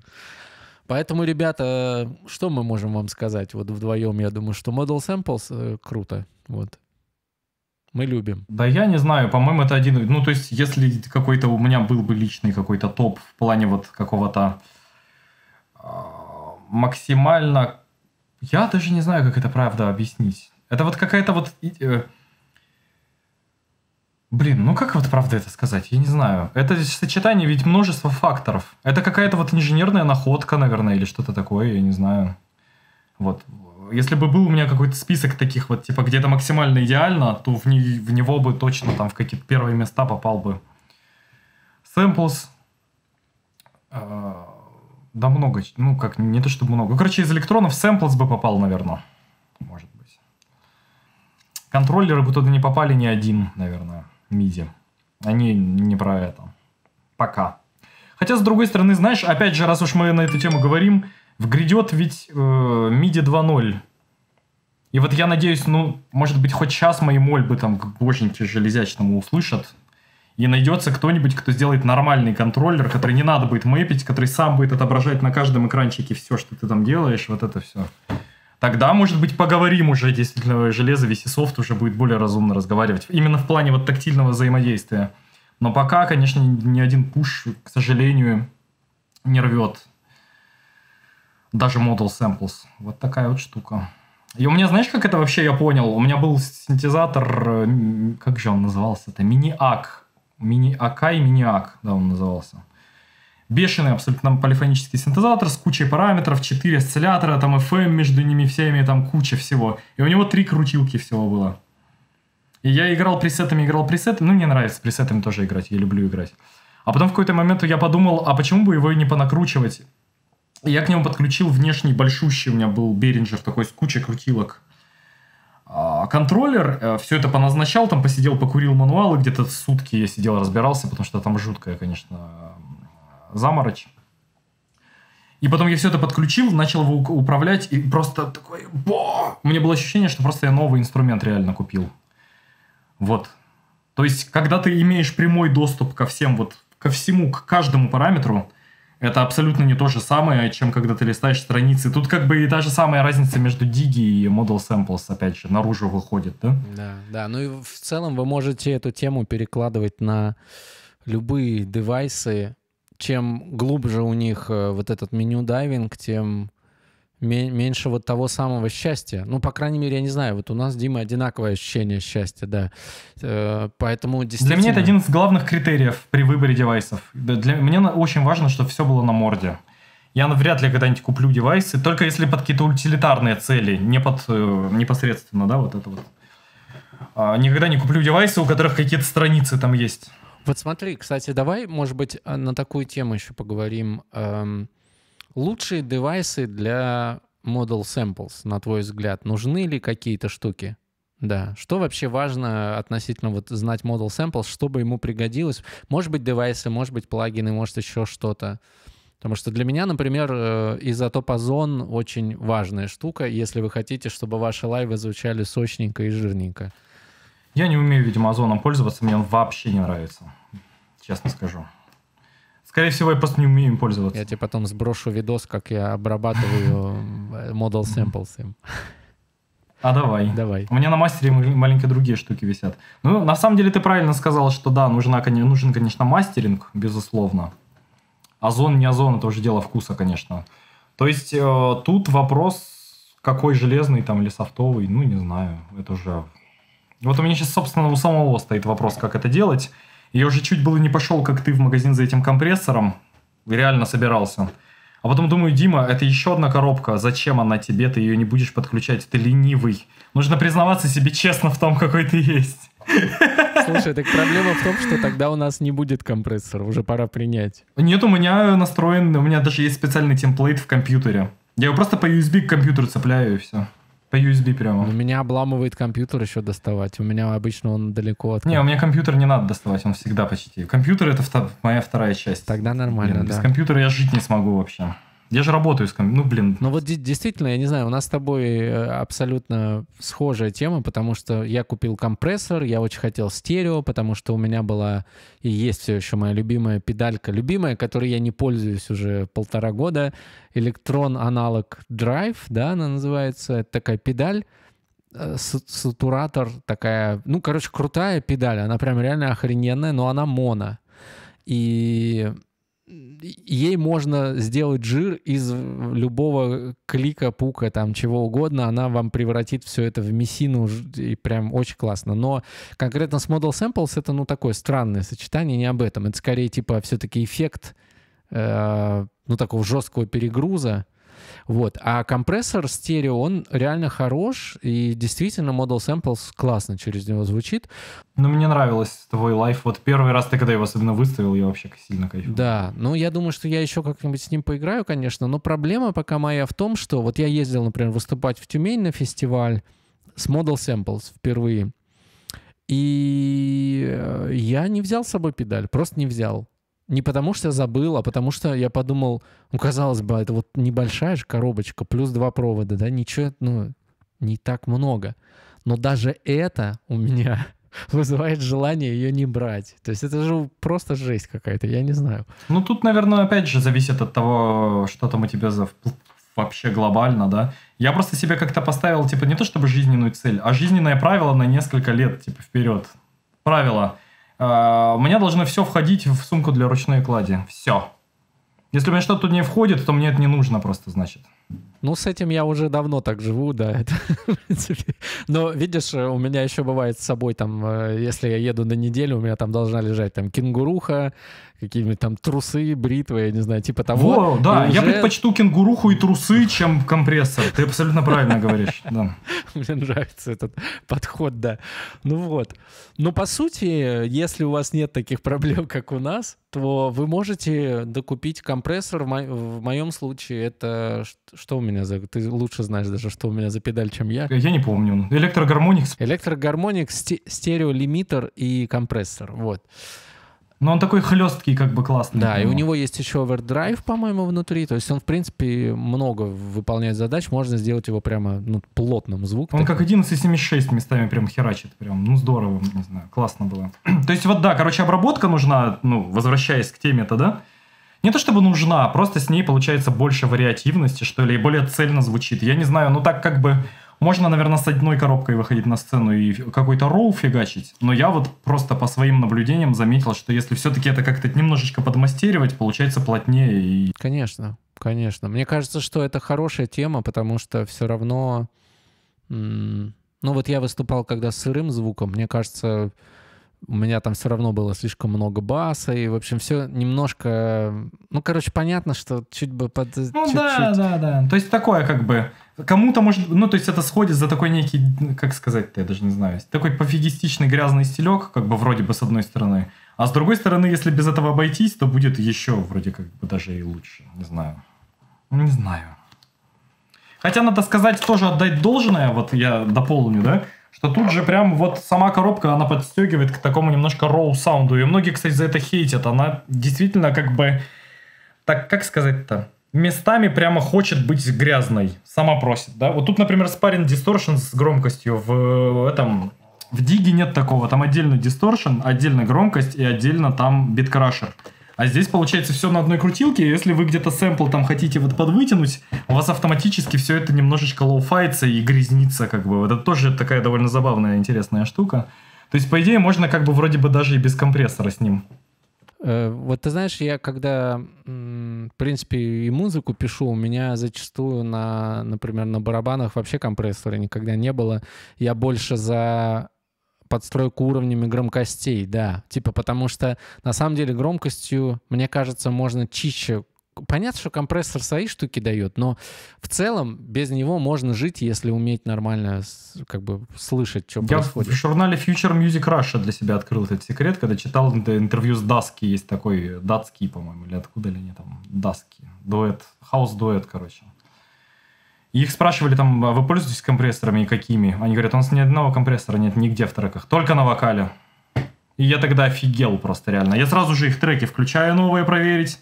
Поэтому, ребята, что мы можем вам сказать? Вот вдвоем, я думаю, что Model Samples э, круто. Вот. Мы любим. Да я не знаю, по-моему, это один... Ну, то есть, если какой-то у меня был бы личный какой-то топ в плане вот какого-то э, максимально... Я даже не знаю, как это правда объяснить. Это вот какая-то вот... Э, блин, ну как вот правда это сказать? Я не знаю. Это сочетание ведь множества факторов. Это какая-то вот инженерная находка, наверное, или что-то такое, я не знаю. Вот. Если бы был у меня какой-то список таких вот, типа, где-то максимально идеально, то в, не, в него бы точно там в какие-то первые места попал бы. Сэмплс. Э, да много. Ну, как, не то чтобы много. Ну, короче, из электронов сэмплс бы попал, наверное. Может. Контроллеры бы туда не попали ни один, наверное, MIDI. Они не про это. Пока. Хотя, с другой стороны, знаешь, опять же, раз уж мы на эту тему говорим, вгрядет ведь э, MIDI 2.0. И вот я надеюсь, ну, может быть, хоть час мои мольбы там к очень железячному услышат. И найдется кто-нибудь, кто сделает нормальный контроллер, который не надо будет мэпить, который сам будет отображать на каждом экранчике все, что ты там делаешь, вот это все. Тогда, может быть, поговорим уже, действительно, железо, софт уже будет более разумно разговаривать. Именно в плане вот тактильного взаимодействия. Но пока, конечно, ни один пуш, к сожалению, не рвет. Даже Model Samples. Вот такая вот штука. И у меня, знаешь, как это вообще я понял? У меня был синтезатор, как же он назывался-то? Мини-ак. мини и мини-ак, да, он назывался бешеный абсолютно полифонический синтезатор с кучей параметров, 4 осциллятора, там FM между ними всеми, там куча всего. И у него три крутилки всего было. И я играл пресетами, играл пресетами. Ну, мне нравится пресетами тоже играть, я люблю играть. А потом в какой-то момент я подумал, а почему бы его и не понакручивать? И я к нему подключил внешний большущий, у меня был Беринджер такой с кучей крутилок а, контроллер, э, все это поназначал, там посидел, покурил мануалы, где-то сутки я сидел, разбирался, потому что там жуткая, конечно, заморочь. И потом я все это подключил, начал его управлять, и просто такой, бо! Мне было ощущение, что просто я новый инструмент реально купил. Вот. То есть, когда ты имеешь прямой доступ ко всем, вот, ко всему, к каждому параметру, это абсолютно не то же самое, чем когда ты листаешь страницы. Тут как бы и та же самая разница между Digi и Model Samples, опять же, наружу выходит, да? Да, да. Ну и в целом вы можете эту тему перекладывать на любые девайсы, чем глубже у них э, вот этот меню дайвинг, тем меньше вот того самого счастья. Ну, по крайней мере, я не знаю, вот у нас, Дима, одинаковое ощущение счастья, да. Э, поэтому действительно... Для меня это один из главных критериев при выборе девайсов. Для меня очень важно, чтобы все было на морде. Я вряд ли когда-нибудь куплю девайсы, только если под какие-то утилитарные цели, не под э, непосредственно, да, вот это вот. А никогда не куплю девайсы, у которых какие-то страницы там есть. Вот смотри, кстати, давай, может быть, а, на такую тему еще поговорим. Эм, лучшие девайсы для model samples, на твой взгляд, нужны ли какие-то штуки? Да. Что вообще важно относительно вот знать model samples, чтобы ему пригодилось? Может быть, девайсы, может быть, плагины, может, еще что-то. Потому что для меня, например, э, изотоп озон очень важная штука, если вы хотите, чтобы ваши лайвы звучали сочненько и жирненько. Я не умею, видимо, озоном пользоваться, мне он вообще не нравится, честно скажу. Скорее всего, я просто не умею им пользоваться. Я тебе потом сброшу видос, как я обрабатываю э, model samples им. А давай. Давай. У меня на мастере маленькие другие штуки висят. Ну, на самом деле, ты правильно сказал, что да, нужна, нужен, конечно, мастеринг, безусловно. Озон, не озон, это уже дело вкуса, конечно. То есть, э, тут вопрос, какой железный там или софтовый, ну, не знаю. Это уже ну, вот у меня сейчас, собственно, у самого стоит вопрос, как это делать. Я уже чуть было не пошел, как ты, в магазин за этим компрессором. Реально собирался. А потом думаю, Дима, это еще одна коробка. Зачем она тебе? Ты ее не будешь подключать. Ты ленивый. Нужно признаваться себе честно в том, какой ты есть. Слушай, так проблема в том, что тогда у нас не будет компрессора, уже пора принять. Нет, у меня настроен, у меня даже есть специальный темплейт в компьютере. Я его просто по USB к компьютеру цепляю и все. По USB прямо. У ну, меня обламывает компьютер еще доставать. У меня обычно он далеко от... Не, у меня компьютер не надо доставать, он всегда почти. Компьютер — это вто... моя вторая часть. Тогда нормально, Блин, да. Без компьютера я жить не смогу вообще. Я же работаю с компьютером. Ну, блин. Ну, вот действительно, я не знаю, у нас с тобой э, абсолютно схожая тема, потому что я купил компрессор, я очень хотел стерео, потому что у меня была и есть все еще моя любимая педалька, любимая, которой я не пользуюсь уже полтора года, электрон аналог Drive, да, она называется, это такая педаль, э, сатуратор такая, ну, короче, крутая педаль, она прям реально охрененная, но она моно. И ей можно сделать жир из любого клика, пука, там чего угодно, она вам превратит все это в мессину, и прям очень классно. Но конкретно с Model Samples это, ну, такое странное сочетание, не об этом. Это скорее, типа, все-таки эффект, э, ну, такого жесткого перегруза, вот. А компрессор стерео, он реально хорош, и действительно Model Samples классно через него звучит. Ну, мне нравилось твой лайф. Вот первый раз ты, когда его особенно выставил, я вообще сильно кайфовал. Да, ну, я думаю, что я еще как-нибудь с ним поиграю, конечно, но проблема пока моя в том, что вот я ездил, например, выступать в Тюмень на фестиваль с Model Samples впервые, и э, я не взял с собой педаль, просто не взял. Не потому что забыл, а потому что я подумал, ну, казалось бы, а это вот небольшая же коробочка, плюс два провода, да, ничего, ну, не так много. Но даже это у меня вызывает желание ее не брать. То есть это же просто жесть какая-то, я не знаю. Ну тут, наверное, опять же зависит от того, что там у тебя за вообще глобально, да. Я просто себе как-то поставил, типа, не то чтобы жизненную цель, а жизненное правило на несколько лет, типа, вперед. Правило. Э, у меня должно все входить в сумку для ручной клади. Все. Если у меня что-то не входит, то мне это не нужно просто, значит. Ну, с этим я уже давно так живу, да. Это, в принципе. Но, видишь, э, у меня еще бывает с собой, там, э, если я еду на неделю, у меня там должна лежать там кенгуруха, какие-нибудь там трусы, бритвы, я не знаю, типа того. Во, да, и я уже... предпочту кенгуруху и трусы, чем компрессор. Ты абсолютно правильно говоришь, да. Мне нравится этот подход, да. Ну вот. Но ну, по сути, если у вас нет таких проблем, как у нас, то вы можете докупить компрессор. в моем случае это что у меня? меня за... Ты лучше знаешь даже, что у меня за педаль, чем я. Я не помню. Электрогармоник, Электрогармоникс, сте... стереолимитер и компрессор. Вот. Но он такой хлесткий, как бы классный. Да, и у него есть еще овердрайв, по-моему, внутри. То есть он, в принципе, много выполняет задач. Можно сделать его прямо ну, плотным звуком. Он такой. как 11.76 местами прям херачит. Прям, ну, здорово, не знаю, классно было. То есть вот, да, короче, обработка нужна, ну, возвращаясь к теме-то, да? не то чтобы нужна, а просто с ней получается больше вариативности, что ли, и более цельно звучит. Я не знаю, ну так как бы можно, наверное, с одной коробкой выходить на сцену и какой-то роу фигачить, но я вот просто по своим наблюдениям заметил, что если все-таки это как-то немножечко подмастеривать, получается плотнее и... Конечно, конечно. Мне кажется, что это хорошая тема, потому что все равно... Ну вот я выступал когда с сырым звуком, мне кажется, у меня там все равно было слишком много баса, и, в общем, все немножко... Ну, короче, понятно, что чуть бы под... Ну, чуть-чуть... да, да, да. То есть такое как бы... Кому-то может... Ну, то есть это сходит за такой некий... Как сказать-то, я даже не знаю. Такой пофигистичный грязный стилек, как бы вроде бы с одной стороны. А с другой стороны, если без этого обойтись, то будет еще вроде как бы даже и лучше. Не знаю. Ну, не знаю. Хотя, надо сказать, тоже отдать должное, вот я дополню, да, что тут же прям вот сама коробка, она подстегивает к такому немножко роу-саунду. И многие, кстати, за это хейтят. Она действительно как бы, так как сказать-то, местами прямо хочет быть грязной. Сама просит, да? Вот тут, например, спарен дисторшн с громкостью в э, этом... В диге нет такого, там отдельно дисторшн, отдельно громкость и отдельно там биткарашер. А здесь, получается, все на одной крутилке. и Если вы где-то сэмпл там хотите вот подвытянуть, у вас автоматически все это немножечко лоуфается и грязнится, как бы. это тоже такая довольно забавная, интересная штука. То есть, по идее, можно как бы вроде бы даже и без компрессора с ним. Э, вот ты знаешь, я когда, в принципе, и музыку пишу, у меня зачастую на, например, на барабанах вообще компрессора никогда не было. Я больше за подстройку уровнями громкостей, да. Типа потому что на самом деле громкостью, мне кажется, можно чище Понятно, что компрессор свои штуки дает, но в целом без него можно жить, если уметь нормально как бы слышать, что Я происходит. в журнале Future Music Russia для себя открыл этот секрет, когда читал интервью с Даски, есть такой э, датский, по-моему, или откуда ли они там, Даски, дуэт, хаус-дуэт, короче их спрашивали там, «А вы пользуетесь компрессорами и какими? Они говорят, у нас ни одного компрессора нет нигде в треках, только на вокале. И я тогда офигел просто реально. Я сразу же их треки включаю новые проверить,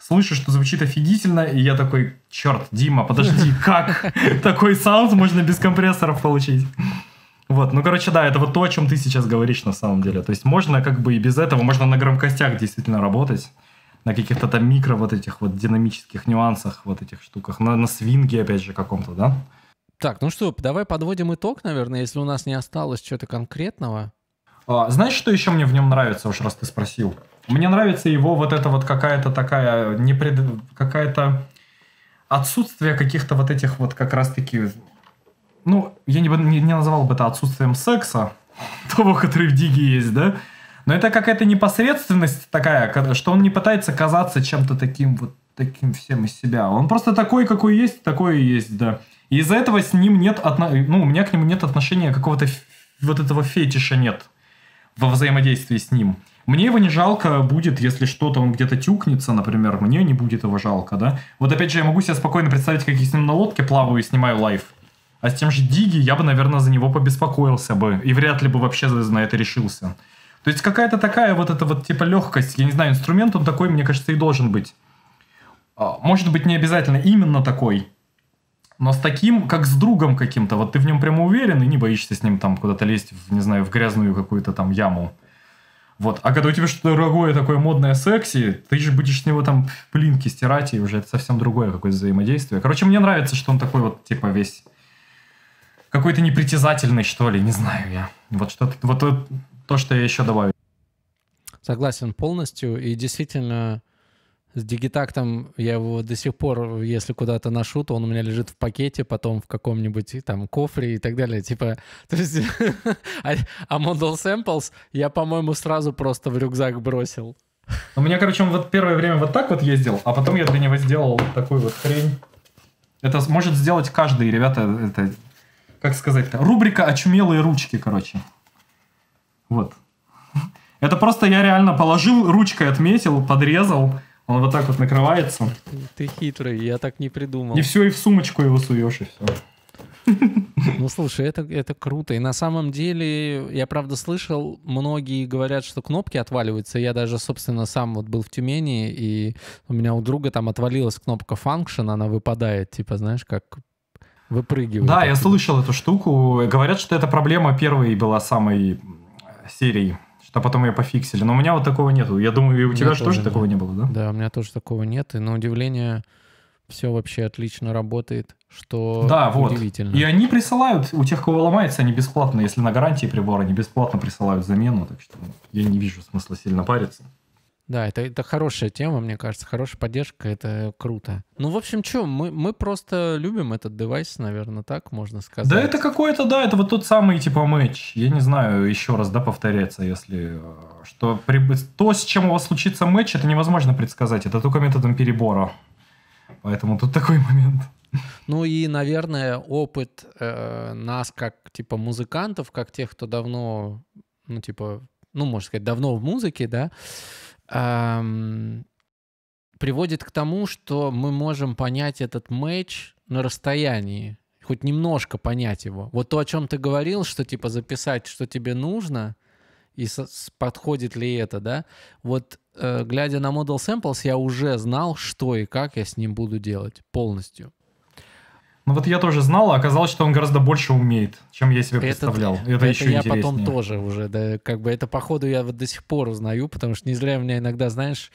слышу, что звучит офигительно, и я такой, черт, Дима, подожди, как такой саунд можно без компрессоров получить? Вот, ну, короче, да, это вот то, о чем ты сейчас говоришь на самом деле. То есть можно как бы и без этого, можно на громкостях действительно работать на каких-то там микро вот этих вот динамических нюансах, вот этих штуках, на, на свинге, опять же, каком-то, да? Так, ну что, давай подводим итог, наверное, если у нас не осталось чего-то конкретного. А, знаешь, что еще мне в нем нравится, уж раз ты спросил? Мне нравится его вот это вот какая-то такая, непред... какая-то отсутствие каких-то вот этих вот как раз-таки, ну, я не, не, не называл бы это отсутствием секса, того, который в Диге есть, да? Но это какая-то непосредственность такая, что он не пытается казаться чем-то таким вот таким всем из себя. Он просто такой, какой есть, такой и есть, да. И из-за этого с ним нет, отно... ну, у меня к нему нет отношения какого-то вот этого фетиша нет во взаимодействии с ним. Мне его не жалко будет, если что-то он где-то тюкнется, например, мне не будет его жалко, да. Вот опять же, я могу себе спокойно представить, как я с ним на лодке плаваю и снимаю лайф. А с тем же Диги я бы, наверное, за него побеспокоился бы. И вряд ли бы вообще на это решился. То есть какая-то такая вот эта вот типа легкость, я не знаю, инструмент, он такой, мне кажется, и должен быть. А, может быть, не обязательно именно такой, но с таким, как с другом каким-то. Вот ты в нем прямо уверен и не боишься с ним там куда-то лезть, в, не знаю, в грязную какую-то там яму. Вот. А когда у тебя что-то дорогое, такое модное, секси, ты же будешь с него там плинки стирать, и уже это совсем другое какое-то взаимодействие. Короче, мне нравится, что он такой вот, типа, весь какой-то непритязательный, что ли, не знаю я. Вот что-то, вот, вот то, что я еще добавил. Согласен полностью. И действительно, с Дигитактом я его до сих пор, если куда-то ношу, то он у меня лежит в пакете, потом в каком-нибудь там кофре и так далее. Типа, то есть, а, а Model Samples я, по-моему, сразу просто в рюкзак бросил. У меня, короче, он вот первое время вот так вот ездил, а потом я для него сделал такую вот хрень. Это может сделать каждый, ребята, это, как сказать-то, рубрика «Очумелые ручки», короче. Вот. Это просто я реально положил, ручкой отметил, подрезал. Он вот так вот накрывается. Ты хитрый, я так не придумал. И все, и в сумочку его суешь, и все. Ну, слушай, это, это круто. И на самом деле, я правда слышал, многие говорят, что кнопки отваливаются. Я даже, собственно, сам вот был в Тюмени, и у меня у друга там отвалилась кнопка Function, она выпадает, типа, знаешь, как выпрыгивает. Да, я слышал эту штуку. Говорят, что эта проблема первой была самой серий, что потом ее пофиксили. Но у меня вот такого нету. Я думаю, и у, тебя же тоже, тоже такого не было, да? Да, у меня тоже такого нет. И на удивление все вообще отлично работает, что да, вот. удивительно. И они присылают, у тех, кого ломается, они бесплатно, если на гарантии прибора, они бесплатно присылают замену, так что я не вижу смысла сильно париться. Да, это, это хорошая тема, мне кажется, хорошая поддержка, это круто. Ну, в общем, что, мы, мы просто любим этот девайс, наверное, так можно сказать. Да, это какой-то, да, это вот тот самый типа матч. Я не знаю, еще раз, да, повторяться, если э, что при, то, с чем у вас случится матч, это невозможно предсказать, это только методом перебора. Поэтому тут такой момент. Ну и, наверное, опыт э, нас как типа музыкантов, как тех, кто давно, ну типа, ну можно сказать, давно в музыке, да, э, эм, приводит к тому, что мы можем понять этот матч на расстоянии, хоть немножко понять его. Вот то, о чем ты говорил, что типа записать, что тебе нужно, и со- подходит ли это, да? Вот э, глядя на Model Samples, я уже знал, что и как я с ним буду делать полностью. Ну вот я тоже знал, а оказалось, что он гораздо больше умеет, чем я себе представлял. Это, это, это еще я интереснее. потом тоже уже, да, как бы это походу я вот до сих пор узнаю, потому что не зря у меня иногда, знаешь,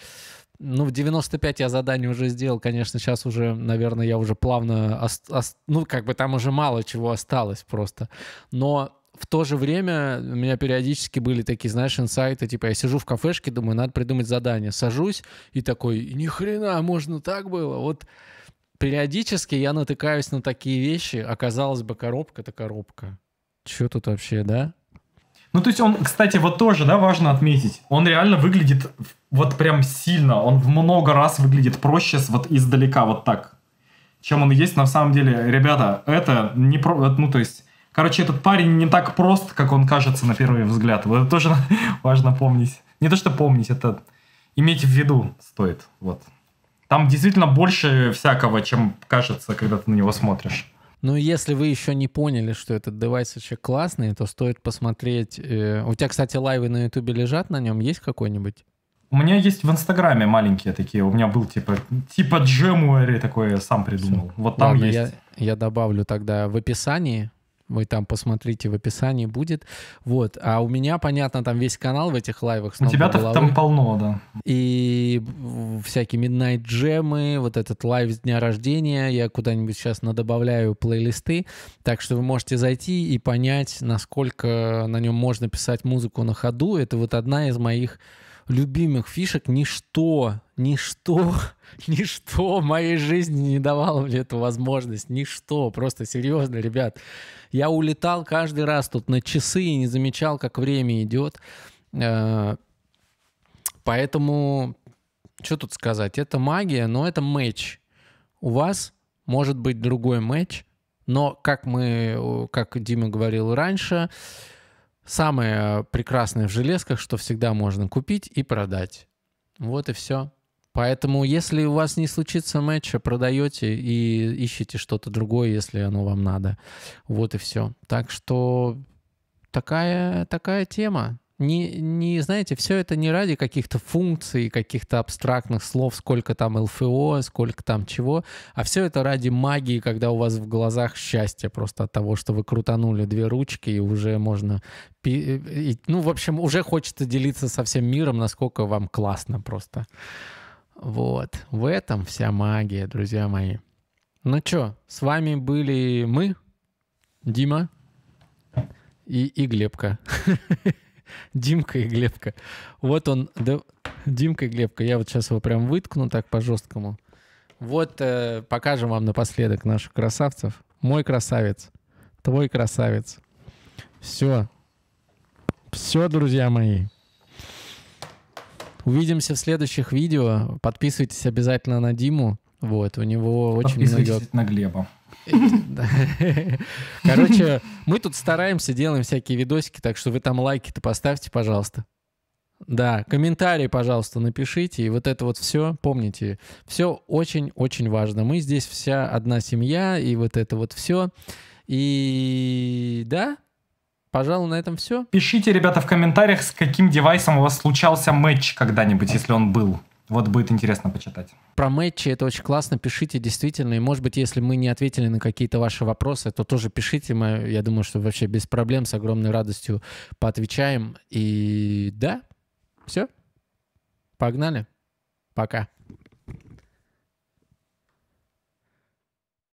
ну, в 95 я задание уже сделал, конечно, сейчас уже, наверное, я уже плавно, ост- ост- ну, как бы там уже мало чего осталось просто. Но в то же время у меня периодически были такие, знаешь, инсайты, типа я сижу в кафешке, думаю, надо придумать задание. Сажусь и такой, ни хрена, можно так было. Вот периодически я натыкаюсь на такие вещи, оказалось бы, коробка-то коробка. Что тут вообще, да? Ну, то есть он, кстати, вот тоже, да, важно отметить, он реально выглядит вот прям сильно, он в много раз выглядит проще вот издалека, вот так, чем он есть на самом деле. Ребята, это не про... Э, ну, то есть, короче, этот парень не так прост, как он кажется на первый взгляд. Вот это тоже важно помнить. Не то, что помнить, это иметь в виду стоит, вот. Там действительно больше всякого, чем кажется, когда ты на него смотришь. Ну, если вы еще не поняли, что этот девайс вообще классный, то стоит посмотреть. Э, у тебя, кстати, лайвы на Ютубе лежат на нем, есть какой-нибудь? У меня есть в Инстаграме маленькие такие. У меня был типа типа Джемуэри такой, я сам придумал. Все. Вот там Ладно, есть. Я, я добавлю тогда в описании вы там посмотрите в описании, будет. Вот. А у меня, понятно, там весь канал в этих лайвах. У тебя-то там полно, да. И всякие Midnight джемы, вот этот лайв с дня рождения. Я куда-нибудь сейчас надобавляю плейлисты. Так что вы можете зайти и понять, насколько на нем можно писать музыку на ходу. Это вот одна из моих любимых фишек. Ничто ничто, ничто в моей жизни не давало мне эту возможность, ничто, просто серьезно, ребят. Я улетал каждый раз тут на часы и не замечал, как время идет. Э, поэтому, что тут сказать, это магия, но это матч. У вас может быть другой матч, но, как мы, как Дима говорил раньше, самое прекрасное в железках, что всегда можно купить и продать. Вот и все. Поэтому, если у вас не случится матча, продаете и ищете что-то другое, если оно вам надо. Вот и все. Так что такая, такая тема. Не, не, знаете, все это не ради каких-то функций, каких-то абстрактных слов, сколько там ЛФО, сколько там чего, а все это ради магии, когда у вас в глазах счастье просто от того, что вы крутанули две ручки и уже можно... Э, ну, в общем, уже хочется делиться со всем миром, насколько вам классно просто. Вот, в этом вся магия, друзья мои. Ну чё, с вами были мы, Дима и, и Глебка. Димка и Глебка. Вот он, да, Димка и Глебка. Я вот сейчас его прям выткну так по-жесткому. Вот э, покажем вам напоследок наших красавцев. Мой красавец, твой красавец. Все. Все, друзья мои. Увидимся в следующих видео. Подписывайтесь обязательно на Диму. Вот, у него очень много... на Глеба. Короче, мы тут стараемся, делаем всякие видосики, так что вы там лайки-то поставьте, пожалуйста. Да, комментарии, пожалуйста, напишите. И вот это вот все, помните, все очень-очень важно. Мы здесь вся одна семья, и вот это вот все. И да, Пожалуй, на этом все. Пишите, ребята, в комментариях, с каким девайсом у вас случался матч когда-нибудь, если он был. Вот будет интересно почитать. Про матчи это очень классно. Пишите действительно. И, может быть, если мы не ответили на какие-то ваши вопросы, то тоже пишите. Мы, я думаю, что вообще без проблем, с огромной радостью поотвечаем. И да, все. Погнали. Пока.